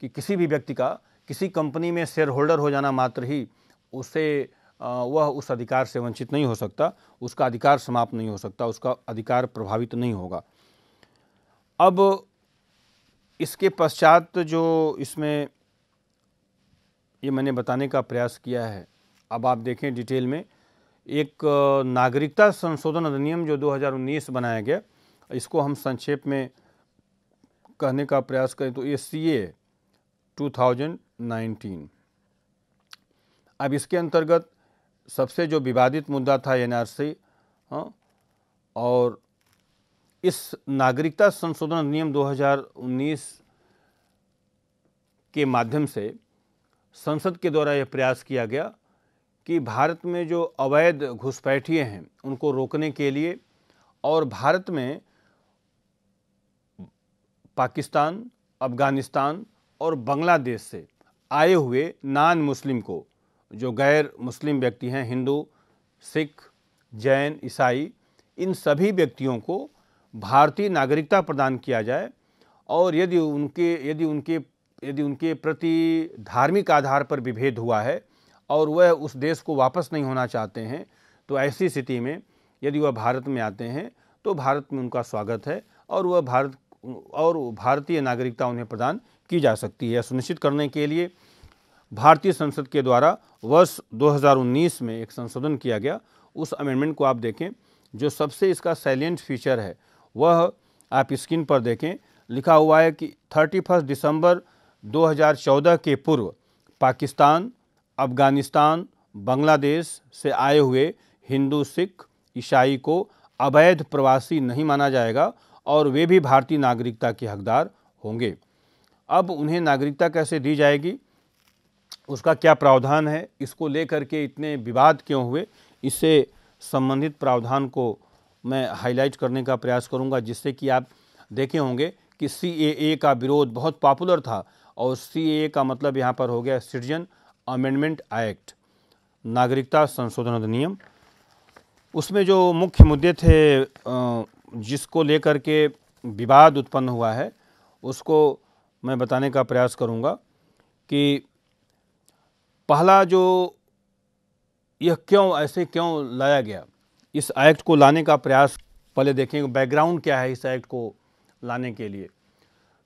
कि किसी भी व्यक्ति का किसी कंपनी में शेयर होल्डर हो जाना मात्र ही उसे वह उस अधिकार से वंचित नहीं हो सकता उसका अधिकार समाप्त नहीं हो सकता उसका अधिकार प्रभावित नहीं होगा अब इसके पश्चात जो इसमें ये मैंने बताने का प्रयास किया है अब आप देखें डिटेल में एक नागरिकता संशोधन अधिनियम जो 2019 बनाया गया इसको हम संक्षेप में कहने का प्रयास करें तो ये सी ए टू अब इसके अंतर्गत सबसे जो विवादित मुद्दा था एन आर सी और इस नागरिकता संशोधन अधिनियम 2019 के माध्यम से संसद के द्वारा यह प्रयास किया गया कि भारत में जो अवैध घुसपैठिए हैं उनको रोकने के लिए और भारत में पाकिस्तान अफ़गानिस्तान और बांग्लादेश से आए हुए नान मुस्लिम को जो गैर मुस्लिम व्यक्ति हैं हिंदू सिख जैन ईसाई इन सभी व्यक्तियों को भारतीय नागरिकता प्रदान किया जाए और यदि उनके यदि उनके यदि उनके प्रति धार्मिक आधार पर विभेद हुआ है और वह उस देश को वापस नहीं होना चाहते हैं तो ऐसी स्थिति में यदि वह भारत में आते हैं तो भारत में उनका स्वागत है और वह भारत और भारतीय नागरिकता उन्हें प्रदान की जा सकती है सुनिश्चित करने के लिए भारतीय संसद के द्वारा वर्ष 2019 में एक संशोधन किया गया उस अमेंडमेंट को आप देखें जो सबसे इसका सैलियंट फीचर है वह आप स्क्रीन पर देखें लिखा हुआ है कि थर्टी फर्स्ट दिसंबर 2014 के पूर्व पाकिस्तान अफ़गानिस्तान बांग्लादेश से आए हुए हिंदू सिख ईसाई को अवैध प्रवासी नहीं माना जाएगा और वे भी भारतीय नागरिकता के हकदार होंगे अब उन्हें नागरिकता कैसे दी जाएगी उसका क्या प्रावधान है इसको लेकर के इतने विवाद क्यों हुए इससे संबंधित प्रावधान को मैं हाईलाइट करने का प्रयास करूंगा जिससे कि आप देखे होंगे कि सी का विरोध बहुत पॉपुलर था और सी का मतलब यहाँ पर हो गया सिटीजन अमेंडमेंट एक्ट नागरिकता संशोधन अधिनियम उसमें जो मुख्य मुद्दे थे जिसको लेकर के विवाद उत्पन्न हुआ है उसको मैं बताने का प्रयास करूंगा कि पहला जो यह क्यों ऐसे क्यों लाया गया इस एक्ट को लाने का प्रयास पहले देखेंगे बैकग्राउंड क्या है इस एक्ट को लाने के लिए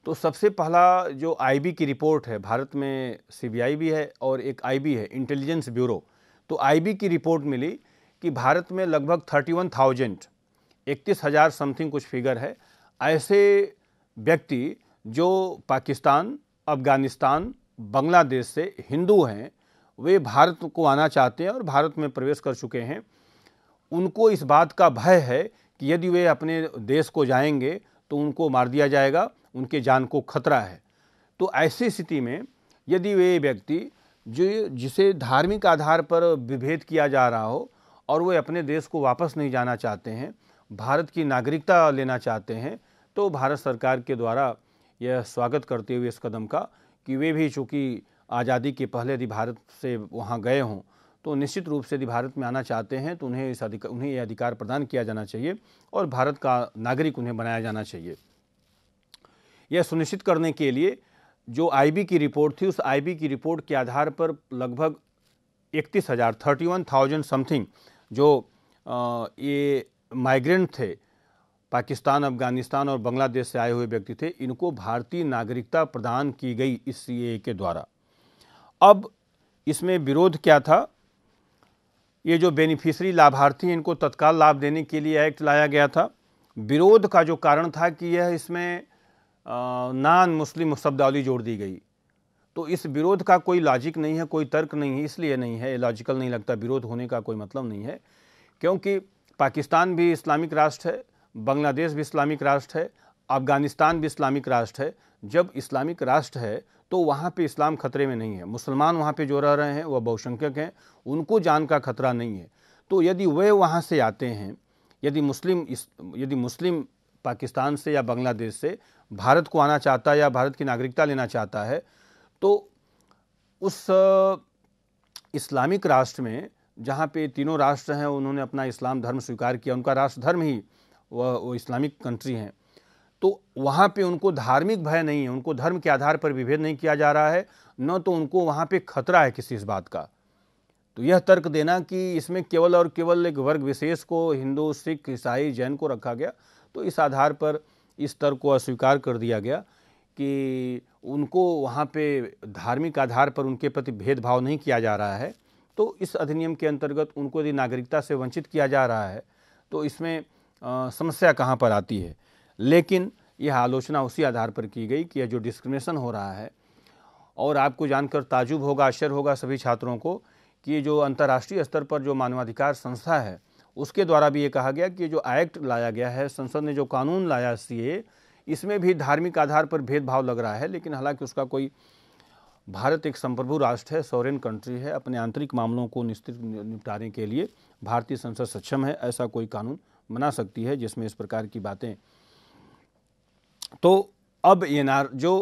तो सबसे पहला जो आईबी की रिपोर्ट है भारत में सीबीआई भी है और एक आईबी है इंटेलिजेंस ब्यूरो तो आईबी की रिपोर्ट मिली कि भारत में लगभग थर्टी वन थाउजेंड इकतीस हज़ार समथिंग कुछ फिगर है ऐसे व्यक्ति जो पाकिस्तान अफ़गानिस्तान बांग्लादेश से हिंदू हैं वे भारत को आना चाहते हैं और भारत में प्रवेश कर चुके हैं उनको इस बात का भय है कि यदि वे अपने देश को जाएंगे तो उनको मार दिया जाएगा उनके जान को खतरा है तो ऐसी स्थिति में यदि वे व्यक्ति जो जिसे धार्मिक आधार पर विभेद किया जा रहा हो और वे अपने देश को वापस नहीं जाना चाहते हैं भारत की नागरिकता लेना चाहते हैं तो भारत सरकार के द्वारा यह स्वागत करते हुए इस कदम का कि वे भी चूँकि आज़ादी के पहले यदि भारत से वहाँ गए हों तो निश्चित रूप से यदि भारत में आना चाहते हैं तो उन्हें इस अधिकार उन्हें यह अधिकार प्रदान किया जाना चाहिए और भारत का नागरिक उन्हें बनाया जाना चाहिए यह सुनिश्चित करने के लिए जो आईबी की रिपोर्ट थी उस आईबी की रिपोर्ट के आधार पर लगभग इकतीस हज़ार थर्टी वन थाउजेंड समथिंग जो आ, ये माइग्रेंट थे पाकिस्तान अफगानिस्तान और बांग्लादेश से आए हुए व्यक्ति थे इनको भारतीय नागरिकता प्रदान की गई इस सी के द्वारा अब इसमें विरोध क्या था ये जो बेनिफिशरी लाभार्थी इनको तत्काल लाभ देने के लिए एक्ट लाया गया था विरोध का जो कारण था कि यह इसमें नान मुस्लिम शब्दावली जोड़ दी गई तो इस विरोध का कोई लॉजिक नहीं है कोई तर्क नहीं है इसलिए नहीं है लॉजिकल नहीं लगता विरोध होने का कोई मतलब नहीं है क्योंकि पाकिस्तान भी इस्लामिक राष्ट्र है बांग्लादेश भी इस्लामिक राष्ट्र है अफ़गानिस्तान भी इस्लामिक राष्ट्र है जब इस्लामिक राष्ट्र है तो वहाँ पे इस्लाम खतरे में नहीं है मुसलमान वहाँ पे जो रह रहे हैं वह बहुसंख्यक हैं उनको जान का खतरा नहीं है तो यदि वे वहाँ से आते हैं यदि मुस्लिम यदि मुस्लिम पाकिस्तान से या बांग्लादेश से भारत को आना चाहता है या भारत की नागरिकता लेना चाहता है तो उस इस्लामिक राष्ट्र में जहाँ पे तीनों राष्ट्र हैं उन्होंने अपना इस्लाम धर्म स्वीकार किया उनका राष्ट्र धर्म ही वह वो इस्लामिक कंट्री हैं तो वहाँ पे उनको धार्मिक भय नहीं है उनको धर्म के आधार पर विभेद नहीं किया जा रहा है न तो उनको वहाँ पे खतरा है किसी इस बात का तो यह तर्क देना कि इसमें केवल और केवल एक वर्ग विशेष को हिंदू सिख ईसाई जैन को रखा गया तो इस आधार पर इस तर्क को अस्वीकार कर दिया गया कि उनको वहाँ पे धार्मिक आधार पर उनके प्रति भेदभाव नहीं किया जा रहा है तो इस अधिनियम के अंतर्गत उनको यदि नागरिकता से वंचित किया जा रहा है तो इसमें आ, समस्या कहाँ पर आती है लेकिन यह आलोचना उसी आधार पर की गई कि यह जो डिस्क्रिमिनेशन हो रहा है और आपको जानकर ताजुब होगा आश्चर्य होगा सभी छात्रों को कि जो अंतर्राष्ट्रीय स्तर पर जो मानवाधिकार संस्था है उसके द्वारा भी ये कहा गया कि जो एक्ट लाया गया है संसद ने जो कानून लाया सी इसमें भी धार्मिक आधार पर भेदभाव लग रहा है लेकिन हालांकि उसका कोई भारत एक संप्रभु राष्ट्र है सॉरेन कंट्री है अपने आंतरिक मामलों को निश्चित निपटाने के लिए भारतीय संसद सक्षम है ऐसा कोई कानून बना सकती है जिसमें इस प्रकार की बातें तो अब एन जो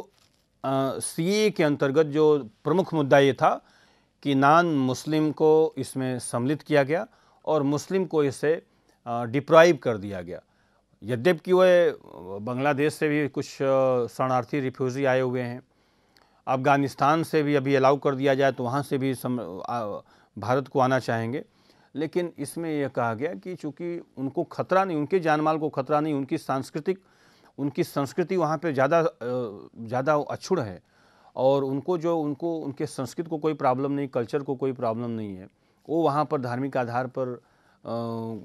सी के अंतर्गत जो प्रमुख मुद्दा ये था कि नान मुस्लिम को इसमें सम्मिलित किया गया और मुस्लिम को इसे डिप्राइव कर दिया गया यद्यप कि वह बांग्लादेश से भी कुछ शरणार्थी रिफ्यूज़ी आए हुए हैं अफ़गानिस्तान से भी अभी अलाउ कर दिया जाए तो वहाँ से भी सम, आ, भारत को आना चाहेंगे लेकिन इसमें यह कहा गया कि चूँकि उनको खतरा नहीं उनके जानमाल को खतरा नहीं उनकी सांस्कृतिक उनकी संस्कृति वहाँ पे ज़्यादा ज़्यादा अछुड़ है और उनको जो उनको उनके संस्कृत को कोई प्रॉब्लम नहीं कल्चर को कोई प्रॉब्लम नहीं है वो वहाँ पर धार्मिक आधार पर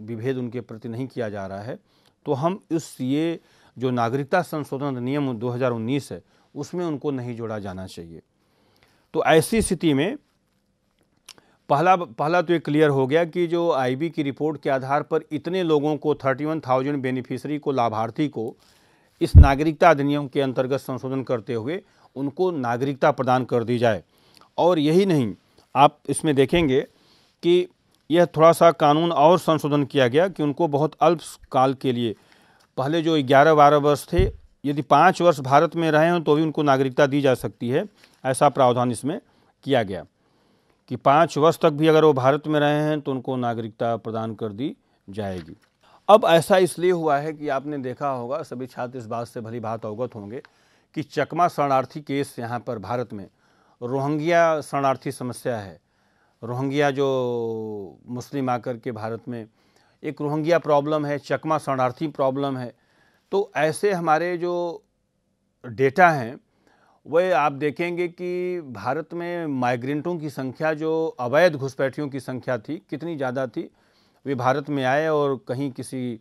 विभेद उनके प्रति नहीं किया जा रहा है तो हम इस ये जो नागरिकता संशोधन अधिनियम 2019 है उसमें उनको नहीं जोड़ा जाना चाहिए तो ऐसी स्थिति में पहला पहला तो ये क्लियर हो गया कि जो आईबी की रिपोर्ट के आधार पर इतने लोगों को थर्टी वन थाउजेंड बेनिफिशरी को लाभार्थी को इस नागरिकता अधिनियम के अंतर्गत संशोधन करते हुए उनको नागरिकता प्रदान कर दी जाए और यही नहीं आप इसमें देखेंगे कि यह थोड़ा सा कानून और संशोधन किया गया कि उनको बहुत अल्प काल के लिए पहले जो ग्यारह बारह वर्ष थे यदि पाँच वर्ष भारत में रहे हों तो भी उनको नागरिकता दी जा सकती है ऐसा प्रावधान इसमें किया गया कि पाँच वर्ष तक भी अगर वो भारत में रहे हैं तो उनको नागरिकता प्रदान कर दी जाएगी अब ऐसा इसलिए हुआ है कि आपने देखा होगा सभी छात्र इस बात से भली भात अवगत होंगे कि चकमा शरणार्थी केस यहाँ पर भारत में रोहंग्या शरणार्थी समस्या है रोहंग्या जो मुस्लिम आकर के भारत में एक रोहंगिया प्रॉब्लम है चकमा शरणार्थी प्रॉब्लम है तो ऐसे हमारे जो डेटा हैं वह आप देखेंगे कि भारत में माइग्रेंटों की संख्या जो अवैध घुसपैठियों की संख्या थी कितनी ज़्यादा थी वे भारत में आए और कहीं किसी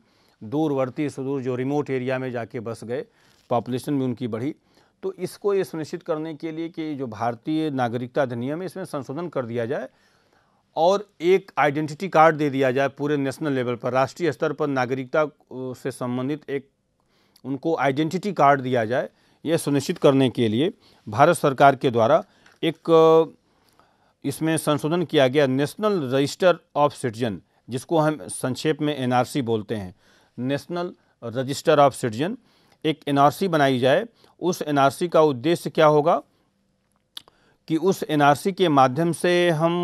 दूरवर्ती सुदूर जो रिमोट एरिया में जाके बस गए पॉपुलेशन भी उनकी बढ़ी तो इसको ये सुनिश्चित करने के लिए कि जो भारतीय नागरिकता अधिनियम है इसमें संशोधन कर दिया जाए और एक आइडेंटिटी कार्ड दे दिया जाए पूरे नेशनल लेवल पर राष्ट्रीय स्तर पर नागरिकता से संबंधित एक उनको आइडेंटिटी कार्ड दिया जाए यह सुनिश्चित करने के लिए भारत सरकार के द्वारा एक इसमें संशोधन किया गया नेशनल रजिस्टर ऑफ सिटीजन जिसको हम संक्षेप में एनआरसी बोलते हैं नेशनल रजिस्टर ऑफ सिटीजन एक एनआरसी बनाई जाए उस एनआरसी का उद्देश्य क्या होगा कि उस एनआरसी के माध्यम से हम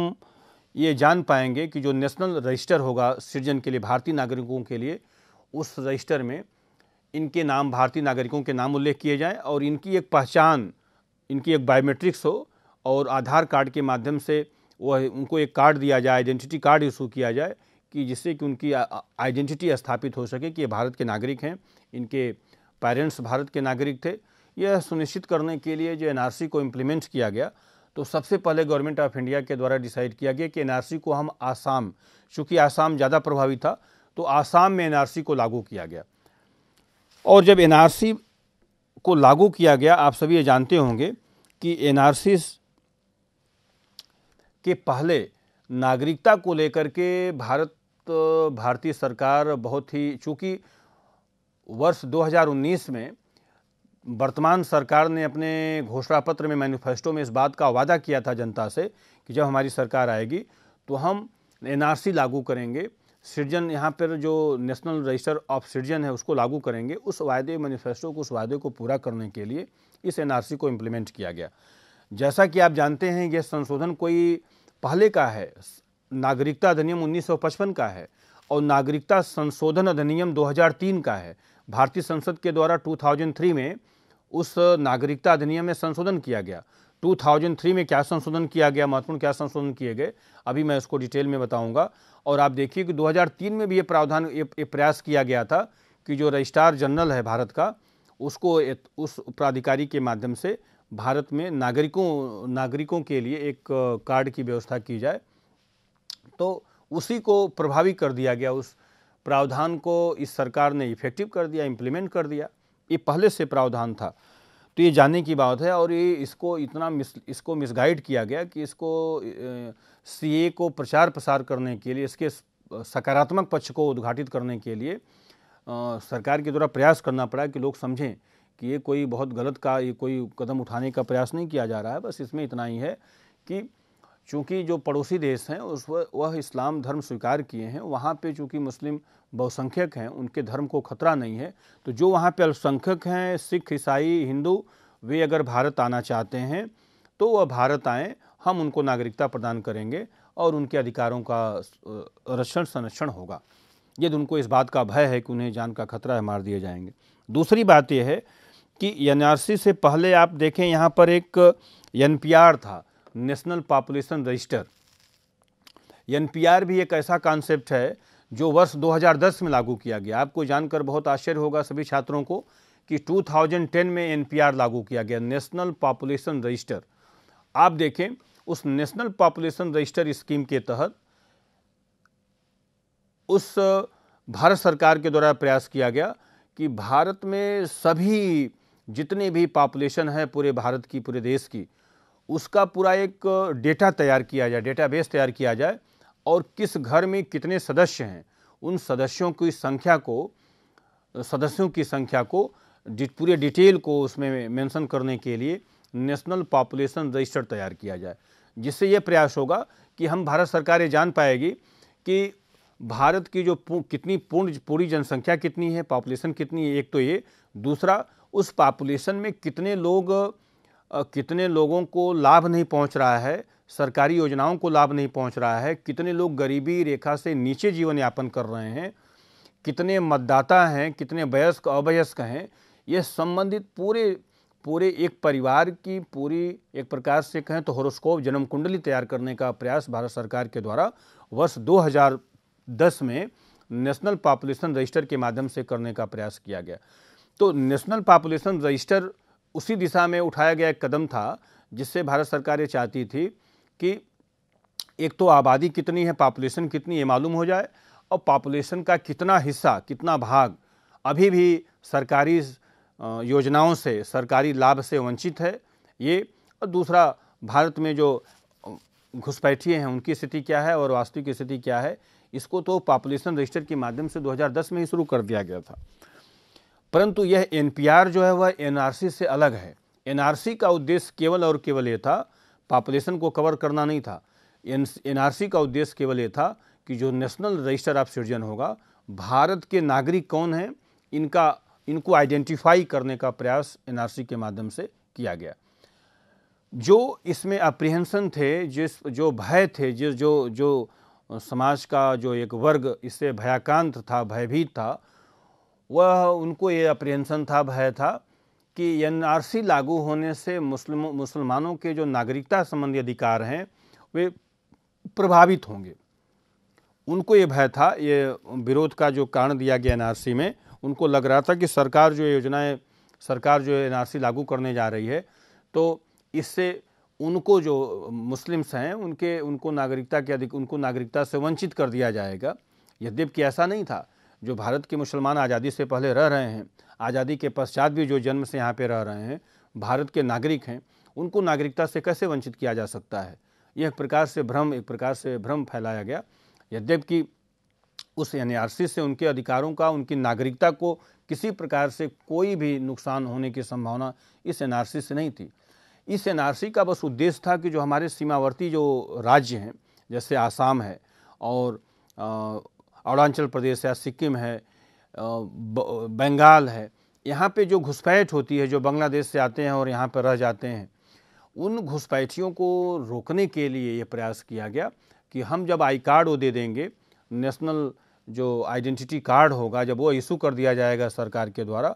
ये जान पाएंगे कि जो नेशनल रजिस्टर होगा सिटीजन के लिए भारतीय नागरिकों के लिए उस रजिस्टर में इनके नाम भारतीय नागरिकों के नाम उल्लेख किए जाएं और इनकी एक पहचान इनकी एक बायोमेट्रिक्स हो और आधार कार्ड के माध्यम से वह उनको एक कार्ड दिया जाए आइडेंटिटी कार्ड इशू किया जाए कि जिससे कि उनकी आइडेंटिटी स्थापित हो सके कि ये भारत के नागरिक हैं इनके पेरेंट्स भारत के नागरिक थे यह सुनिश्चित करने के लिए जो एनआरसी को इम्प्लीमेंट किया गया तो सबसे पहले गवर्नमेंट ऑफ इंडिया के द्वारा डिसाइड किया गया कि एनआरसी को हम आसाम चूँकि आसाम ज़्यादा प्रभावी था तो आसाम में एनआरसी को लागू किया गया और जब एनआरसी को लागू किया गया आप सभी ये जानते होंगे कि एन के पहले नागरिकता को लेकर के भारत भारतीय सरकार बहुत ही चूँकि वर्ष 2019 में वर्तमान सरकार ने अपने घोषणा पत्र में मैनिफेस्टो में इस बात का वादा किया था जनता से कि जब हमारी सरकार आएगी तो हम एनआरसी लागू करेंगे सृजन यहाँ पर जो नेशनल रजिस्टर ऑफ सृजन है उसको लागू करेंगे उस वायदे मैनिफेस्टो को उस वायदे को पूरा करने के लिए इस एनआरसी को इम्प्लीमेंट किया गया जैसा कि आप जानते हैं यह संशोधन कोई पहले का है नागरिकता अधिनियम 1955 का है और नागरिकता संशोधन अधिनियम 2003 का है भारतीय संसद के द्वारा 2003 में उस नागरिकता अधिनियम में संशोधन किया गया 2003 में क्या संशोधन किया गया महत्वपूर्ण क्या संशोधन किए गए अभी मैं उसको डिटेल में बताऊंगा और आप देखिए कि 2003 में भी ये प्रावधान ये प्रयास किया गया था कि जो रजिस्ट्रार जनरल है भारत का उसको उस प्राधिकारी के माध्यम से भारत में नागरिकों नागरिकों के लिए एक कार्ड की व्यवस्था की जाए तो उसी को प्रभावी कर दिया गया उस प्रावधान को इस सरकार ने इफेक्टिव कर दिया इम्प्लीमेंट कर दिया ये पहले से प्रावधान था तो ये जानने की बात है और ये इसको इतना मिस इसको मिसगाइड किया गया कि इसको सीए को प्रचार प्रसार करने के लिए इसके सकारात्मक पक्ष को उद्घाटित करने के लिए आ, सरकार के द्वारा प्रयास करना पड़ा कि लोग समझें कि ये कोई बहुत गलत का ये कोई कदम उठाने का प्रयास नहीं किया जा रहा है बस इसमें इतना ही है कि चूँकि जो पड़ोसी देश हैं उस वह इस्लाम धर्म स्वीकार किए हैं वहाँ पे चूँकि मुस्लिम बहुसंख्यक हैं उनके धर्म को खतरा नहीं है तो जो वहाँ पे अल्पसंख्यक हैं सिख ईसाई हिंदू वे अगर भारत आना चाहते हैं तो वह भारत आएँ हम उनको नागरिकता प्रदान करेंगे और उनके अधिकारों का रक्षण संरक्षण होगा यदि उनको इस बात का भय है कि उन्हें जान का खतरा है मार दिए जाएंगे दूसरी बात यह है कि एन से पहले आप देखें यहाँ पर एक एन था नेशनल पॉपुलेशन रजिस्टर एन भी एक ऐसा कॉन्सेप्ट है जो वर्ष 2010 में लागू किया गया आपको जानकर बहुत आश्चर्य होगा सभी छात्रों को कि 2010 में एनपीआर लागू किया गया नेशनल पॉपुलेशन रजिस्टर आप देखें उस नेशनल पॉपुलेशन रजिस्टर स्कीम के तहत उस भारत सरकार के द्वारा प्रयास किया गया कि भारत में सभी जितने भी पॉपुलेशन है पूरे भारत की पूरे देश की उसका पूरा एक डेटा तैयार किया जाए डेटाबेस तैयार किया जाए और किस घर में कितने सदस्य हैं उन सदस्यों की संख्या को सदस्यों की संख्या को पूरे डिटेल को उसमें मेंशन करने के लिए नेशनल पॉपुलेशन रजिस्टर तैयार किया जाए जिससे ये प्रयास होगा कि हम भारत सरकार ये जान पाएगी कि भारत की जो कितनी पूर्ण पूरी जनसंख्या कितनी है पॉपुलेशन कितनी है एक तो ये दूसरा उस पॉपुलेशन में कितने लोग कितने लोगों को लाभ नहीं पहुंच रहा है सरकारी योजनाओं को लाभ नहीं पहुंच रहा है कितने लोग गरीबी रेखा से नीचे जीवन यापन कर रहे हैं कितने मतदाता हैं कितने वयस्क अवयस्क हैं यह संबंधित पूरे पूरे एक परिवार की पूरी एक प्रकार से कहें तो होरोस्कोप जन्म कुंडली तैयार करने का प्रयास भारत सरकार के द्वारा वर्ष 2010 में नेशनल पॉपुलेशन रजिस्टर के माध्यम से करने का प्रयास किया गया तो नेशनल पॉपुलेशन रजिस्टर उसी दिशा में उठाया गया एक कदम था जिससे भारत सरकार ये चाहती थी कि एक तो आबादी कितनी है पॉपुलेशन कितनी है मालूम हो जाए और पॉपुलेशन का कितना हिस्सा कितना भाग अभी भी सरकारी योजनाओं से सरकारी लाभ से वंचित है ये और दूसरा भारत में जो घुसपैठिए हैं उनकी स्थिति क्या है और वास्तविक स्थिति क्या है इसको तो पॉपुलेशन रजिस्टर के माध्यम से 2010 में ही शुरू कर दिया गया था परंतु यह एनपीआर जो है वह एनआरसी से अलग है एनआरसी का उद्देश्य केवल और केवल ये था पॉपुलेशन को कवर करना नहीं था एन का उद्देश्य केवल ये था कि जो नेशनल रजिस्टर ऑफ सिटीजन होगा भारत के नागरिक कौन हैं इनका इनको आइडेंटिफाई करने का प्रयास एनआरसी के माध्यम से किया गया जो इसमें अप्रिहेंसन थे जिस जो भय थे जिस जो जो समाज का जो एक वर्ग इससे भयाकांत था भयभीत था वह उनको ये अप्रिहेंसन था भय था कि एनआरसी लागू होने से मुस्लिम मुसलमानों के जो नागरिकता संबंधी अधिकार हैं वे प्रभावित होंगे उनको ये भय था ये विरोध का जो कारण दिया गया एनआरसी में उनको लग रहा था कि सरकार जो योजनाएं सरकार जो एनआरसी लागू करने जा रही है तो इससे उनको जो मुस्लिम्स हैं उनके उनको नागरिकता के अधिक उनको नागरिकता से वंचित कर दिया जाएगा यद्यप कि ऐसा नहीं था जो भारत के मुसलमान आज़ादी से पहले रह रहे हैं आज़ादी के पश्चात भी जो जन्म से यहाँ पे रह रहे हैं भारत के नागरिक हैं उनको नागरिकता से कैसे वंचित किया जा सकता है यह एक प्रकार से भ्रम एक प्रकार से भ्रम फैलाया गया यद्यप कि उस एन से उनके अधिकारों का उनकी नागरिकता को किसी प्रकार से कोई भी नुकसान होने की संभावना इस एन से नहीं थी इस एन का बस उद्देश्य था कि जो हमारे सीमावर्ती जो राज्य हैं जैसे आसाम है और अरुणाचल प्रदेश है सिक्किम है बंगाल है यहाँ पे जो घुसपैठ होती है जो बांग्लादेश से आते हैं और यहाँ पर रह जाते हैं उन घुसपैठियों को रोकने के लिए ये प्रयास किया गया कि हम जब आई कार्ड वो दे देंगे नेशनल जो आइडेंटिटी कार्ड होगा जब वो इशू कर दिया जाएगा सरकार के द्वारा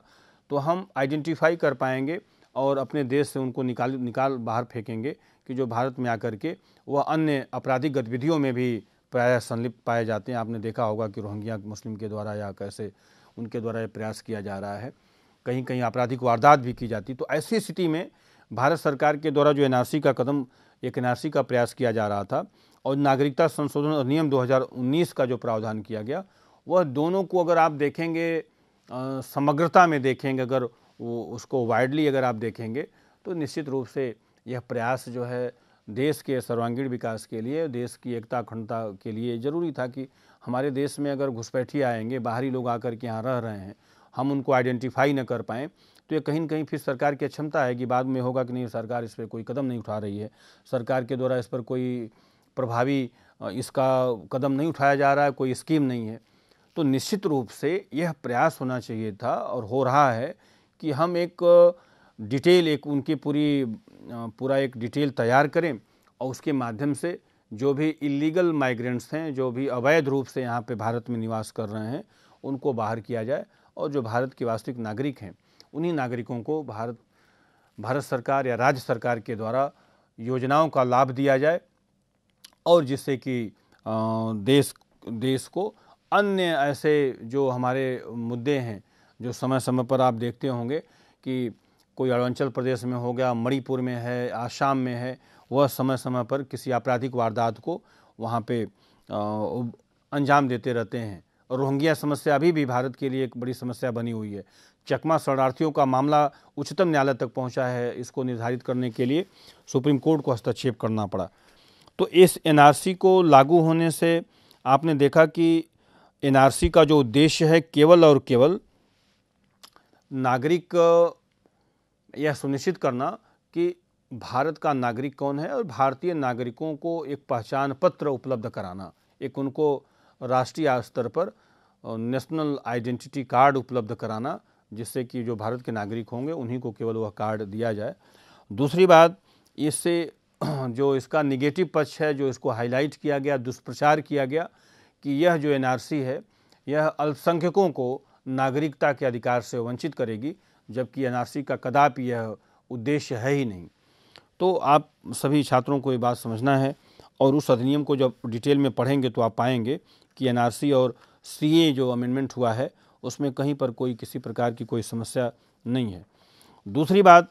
तो हम आइडेंटिफाई कर पाएंगे और अपने देश से उनको निकाल निकाल बाहर फेंकेंगे कि जो भारत में आकर के वह अन्य आपराधिक गतिविधियों में भी प्राय संलिप्त पाए जाते हैं आपने देखा होगा कि रोहिंग्या मुस्लिम के द्वारा या कैसे उनके द्वारा ये प्रयास किया जा रहा है कहीं कहीं आपराधिक वारदात भी की जाती तो ऐसी स्थिति में भारत सरकार के द्वारा जो एन का कदम एक एन का प्रयास किया जा रहा था और नागरिकता संशोधन अधिनियम 2019 का जो प्रावधान किया गया वह दोनों को अगर आप देखेंगे समग्रता में देखेंगे अगर वो उसको वाइडली अगर आप देखेंगे तो निश्चित रूप से यह प्रयास जो है देश के सर्वांगीण विकास के लिए देश की एकता अखंडता के लिए ज़रूरी था कि हमारे देश में अगर घुसपैठी आएंगे बाहरी लोग आकर के यहाँ रह रहे हैं हम उनको आइडेंटिफाई न कर पाएँ तो ये कहीं ना कहीं फिर सरकार की क्षमता है कि बाद में होगा कि नहीं सरकार इस पर कोई कदम नहीं उठा रही है सरकार के द्वारा इस पर कोई प्रभावी इसका कदम नहीं उठाया जा रहा है कोई स्कीम नहीं है तो निश्चित रूप से यह प्रयास होना चाहिए था और हो रहा है कि हम एक डिटेल एक उनकी पूरी पूरा एक डिटेल तैयार करें और उसके माध्यम से जो भी इलीगल माइग्रेंट्स हैं जो भी अवैध रूप से यहाँ पे भारत में निवास कर रहे हैं उनको बाहर किया जाए और जो भारत के वास्तविक नागरिक हैं उन्हीं नागरिकों को भारत भारत सरकार या राज्य सरकार के द्वारा योजनाओं का लाभ दिया जाए और जिससे कि देश देश को अन्य ऐसे जो हमारे मुद्दे हैं जो समय समय पर आप देखते होंगे कि कोई अरुणाचल प्रदेश में हो गया मणिपुर में है आसाम में है वह समय समय पर किसी आपराधिक वारदात को वहाँ पे अंजाम देते रहते हैं और रोहिंग्या समस्या अभी भी भारत के लिए एक बड़ी समस्या बनी हुई है चकमा शरणार्थियों का मामला उच्चतम न्यायालय तक पहुँचा है इसको निर्धारित करने के लिए सुप्रीम कोर्ट को हस्तक्षेप करना पड़ा तो इस एन को लागू होने से आपने देखा कि एनआरसी का जो उद्देश्य है केवल और केवल नागरिक यह सुनिश्चित करना कि भारत का नागरिक कौन है और भारतीय नागरिकों को एक पहचान पत्र उपलब्ध कराना एक उनको राष्ट्रीय स्तर पर नेशनल आइडेंटिटी कार्ड उपलब्ध कराना जिससे कि जो भारत के नागरिक होंगे उन्हीं को केवल वह कार्ड दिया जाए दूसरी बात इससे [clears throat] जो इसका निगेटिव पक्ष है जो इसको हाईलाइट किया गया दुष्प्रचार किया गया कि यह जो एनआरसी है यह अल्पसंख्यकों को नागरिकता के अधिकार से वंचित करेगी जबकि एन का कदापि यह उद्देश्य है ही नहीं तो आप सभी छात्रों को ये बात समझना है और उस अधिनियम को जब डिटेल में पढ़ेंगे तो आप पाएंगे कि एन और सी जो अमेंडमेंट हुआ है उसमें कहीं पर कोई किसी प्रकार की कोई समस्या नहीं है दूसरी बात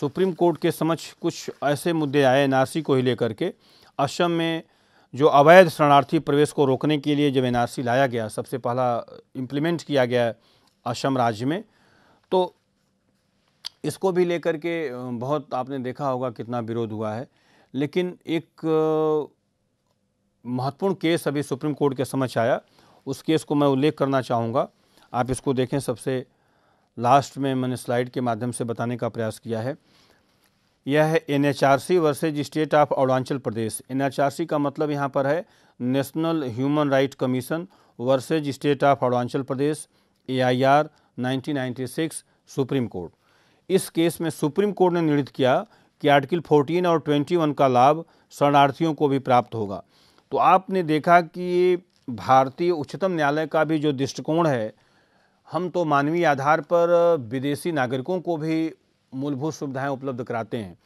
सुप्रीम कोर्ट के समक्ष कुछ ऐसे मुद्दे आए एन को ही लेकर के असम में जो अवैध शरणार्थी प्रवेश को रोकने के लिए जब एन लाया गया सबसे पहला इम्प्लीमेंट किया गया असम राज्य में तो इसको भी लेकर के बहुत आपने देखा होगा कितना विरोध हुआ है लेकिन एक महत्वपूर्ण केस अभी सुप्रीम कोर्ट के समक्ष आया उस केस को मैं उल्लेख करना चाहूँगा आप इसको देखें सबसे लास्ट में मैंने स्लाइड के माध्यम से बताने का प्रयास किया है यह है N H R C versus state of Arunachal Pradesh N H R C का मतलब यहाँ पर है national human right commission versus state of Arunachal Pradesh A I R nineteen ninety six supreme court इस केस में सुप्रीम कोर्ट ने निर्णित किया कि आर्टिकल 14 और 21 का लाभ शरणार्थियों को भी प्राप्त होगा तो आपने देखा कि भारतीय उच्चतम न्यायालय का भी जो दृष्टिकोण है हम तो मानवीय आधार पर विदेशी नागरिकों को भी मूलभूत सुविधाएं उपलब्ध कराते हैं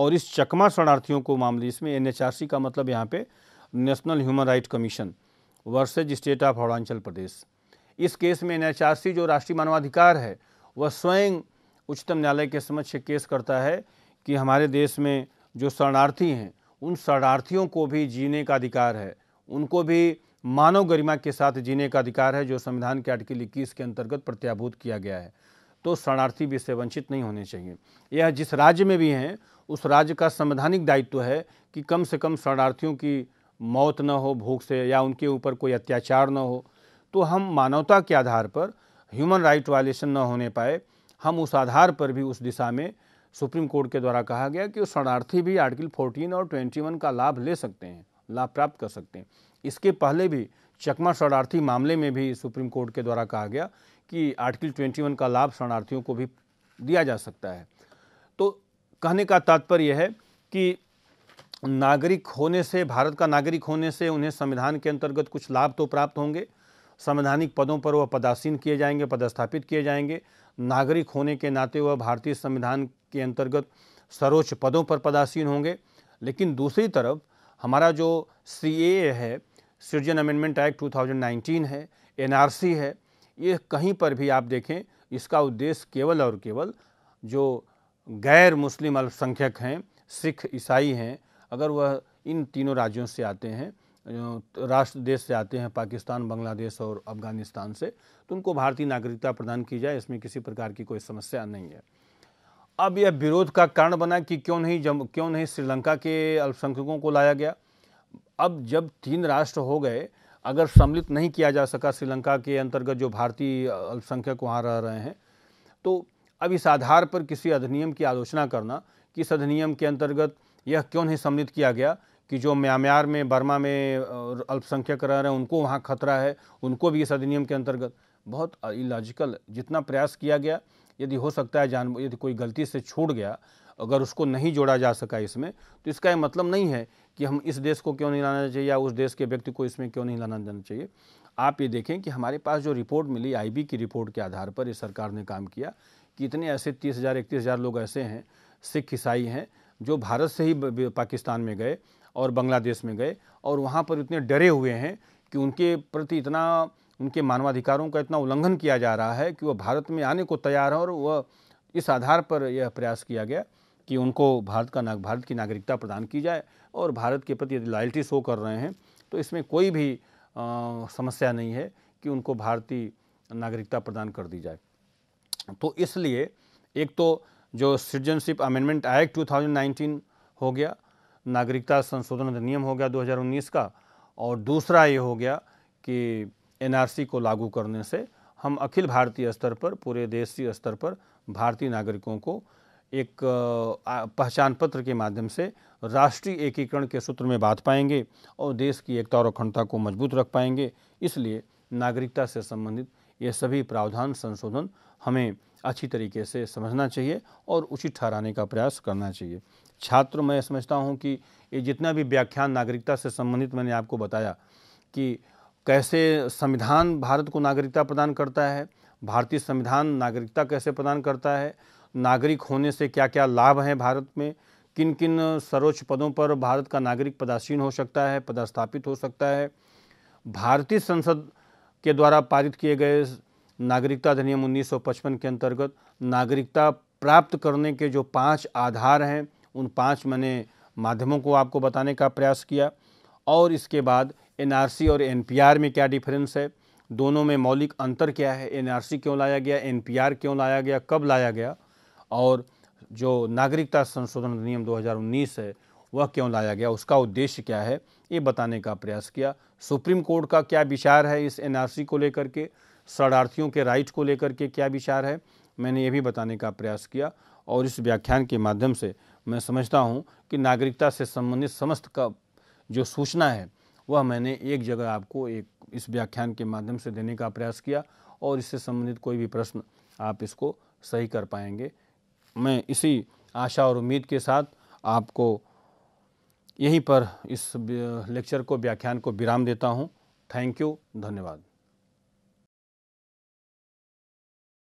और इस चकमा शरणार्थियों को मामले इसमें एन का मतलब यहाँ पे national human right commission versus state of Arunachal Pradesh इस केस में एन जो राष्ट्रीय मानवाधिकार है वह स्वयं उच्चतम न्यायालय के समक्ष केस करता है कि हमारे देश में जो शरणार्थी हैं उन शरणार्थियों को भी जीने का अधिकार है उनको भी मानव गरिमा के साथ जीने का अधिकार है जो संविधान के आर्टिकल इक्कीस के अंतर्गत प्रत्याभूत किया गया है तो शरणार्थी भी इससे वंचित नहीं होने चाहिए यह जिस राज्य में भी हैं उस राज्य का संवैधानिक दायित्व है कि कम से कम शरणार्थियों की मौत न हो भूख से या उनके ऊपर कोई अत्याचार न हो तो हम मानवता के आधार पर ह्यूमन राइट वायलेशन न होने पाए हम उस आधार पर भी उस दिशा में सुप्रीम कोर्ट के द्वारा कहा गया कि शरणार्थी भी आर्टिकल 14 और 21 का लाभ ले सकते हैं लाभ प्राप्त कर सकते हैं इसके पहले भी चकमा शरणार्थी मामले में भी सुप्रीम कोर्ट के द्वारा कहा गया कि आर्टिकल 21 का लाभ शरणार्थियों को भी दिया जा सकता है तो कहने का तात्पर्य यह है कि नागरिक होने से भारत का नागरिक होने से उन्हें संविधान के अंतर्गत कुछ लाभ तो प्राप्त होंगे संवैधानिक पदों पर वह पदासीन किए जाएंगे पदस्थापित किए जाएंगे नागरिक होने के नाते वह भारतीय संविधान के अंतर्गत सर्वोच्च पदों पर पदासीन होंगे लेकिन दूसरी तरफ हमारा जो सी है सृजन अमेंडमेंट एक्ट 2019 है एन है ये कहीं पर भी आप देखें इसका उद्देश्य केवल और केवल जो गैर मुस्लिम अल्पसंख्यक हैं सिख ईसाई हैं अगर वह इन तीनों राज्यों से आते हैं राष्ट्र देश से आते हैं पाकिस्तान बांग्लादेश और अफगानिस्तान से तो उनको भारतीय नागरिकता प्रदान की जाए इसमें किसी प्रकार की कोई समस्या नहीं है अब यह विरोध का कारण बना कि क्यों नहीं जम क्यों नहीं श्रीलंका के अल्पसंख्यकों को लाया गया अब जब तीन राष्ट्र हो गए अगर सम्मिलित नहीं किया जा सका श्रीलंका के अंतर्गत जो भारतीय अल्पसंख्यक वहाँ रह रहे हैं तो अब इस आधार पर किसी अधिनियम की आलोचना करना कि इस अधिनियम के अंतर्गत यह क्यों नहीं सम्मिलित किया गया कि जो म्यांमार में बर्मा में अल्पसंख्यक रह रहे हैं उनको वहाँ खतरा है उनको भी इस अधिनियम के अंतर्गत बहुत इलॉजिकल जितना प्रयास किया गया यदि हो सकता है जान यदि कोई गलती से छूट गया अगर उसको नहीं जोड़ा जा सका इसमें तो इसका ये मतलब नहीं है कि हम इस देश को क्यों नहीं लाना चाहिए या उस देश के व्यक्ति को इसमें क्यों नहीं लाना जाना चाहिए आप ये देखें कि हमारे पास जो रिपोर्ट मिली आईबी की रिपोर्ट के आधार पर ये सरकार ने काम किया कि इतने ऐसे तीस हज़ार इकतीस हज़ार लोग ऐसे हैं सिख ईसाई हैं जो भारत से ही पाकिस्तान में गए और बांग्लादेश में गए और वहाँ पर इतने डरे हुए हैं कि उनके प्रति इतना उनके मानवाधिकारों का इतना उल्लंघन किया जा रहा है कि वह भारत में आने को तैयार है और वह इस आधार पर यह प्रयास किया गया कि उनको भारत का नाग भारत की नागरिकता प्रदान की जाए और भारत के प्रति यदि लॉयल्टी शो कर रहे हैं तो इसमें कोई भी आ, समस्या नहीं है कि उनको भारतीय नागरिकता प्रदान कर दी जाए तो इसलिए एक तो जो सिटीजनशिप अमेंडमेंट एक्ट 2019 हो गया नागरिकता संशोधन अधिनियम हो गया 2019 का और दूसरा ये हो गया कि एनआरसी को लागू करने से हम अखिल भारतीय स्तर पर पूरे देशी स्तर पर भारतीय नागरिकों को एक पहचान पत्र के माध्यम से राष्ट्रीय एकीकरण के सूत्र में बांध पाएंगे और देश की एकता और अखंडता को मजबूत रख पाएंगे इसलिए नागरिकता से संबंधित ये सभी प्रावधान संशोधन हमें अच्छी तरीके से समझना चाहिए और उचित ठहराने का प्रयास करना चाहिए छात्र मैं समझता हूँ कि ये जितना भी व्याख्यान नागरिकता से संबंधित मैंने आपको बताया कि कैसे संविधान भारत को नागरिकता प्रदान करता है भारतीय संविधान नागरिकता कैसे प्रदान करता है नागरिक होने से क्या क्या लाभ हैं भारत में किन किन सर्वोच्च पदों पर भारत का नागरिक पदासीन हो सकता है पदस्थापित हो सकता है भारतीय संसद के द्वारा पारित किए गए नागरिकता अधिनियम 1955 के अंतर्गत नागरिकता प्राप्त करने के जो पांच आधार हैं उन पाँच मैंने माध्यमों को आपको बताने का प्रयास किया और इसके बाद एनआरसी और एनपीआर में क्या डिफरेंस है दोनों में मौलिक अंतर क्या है एनआरसी क्यों लाया गया एनपीआर क्यों लाया गया कब लाया गया और जो नागरिकता संशोधन अधिनियम दो है वह क्यों लाया गया उसका उद्देश्य क्या है ये बताने का प्रयास किया सुप्रीम कोर्ट का क्या विचार है इस एनआरसी को लेकर के शरणार्थियों के राइट को लेकर के क्या विचार है मैंने ये भी बताने का प्रयास किया और इस व्याख्यान के माध्यम से मैं समझता हूँ कि नागरिकता से संबंधित समस्त का जो सूचना है वह मैंने एक जगह आपको एक इस व्याख्यान के माध्यम से देने का प्रयास किया और इससे संबंधित कोई भी प्रश्न आप इसको सही कर पाएंगे मैं इसी आशा और उम्मीद के साथ आपको यहीं पर इस लेक्चर को व्याख्यान को विराम देता हूँ थैंक यू धन्यवाद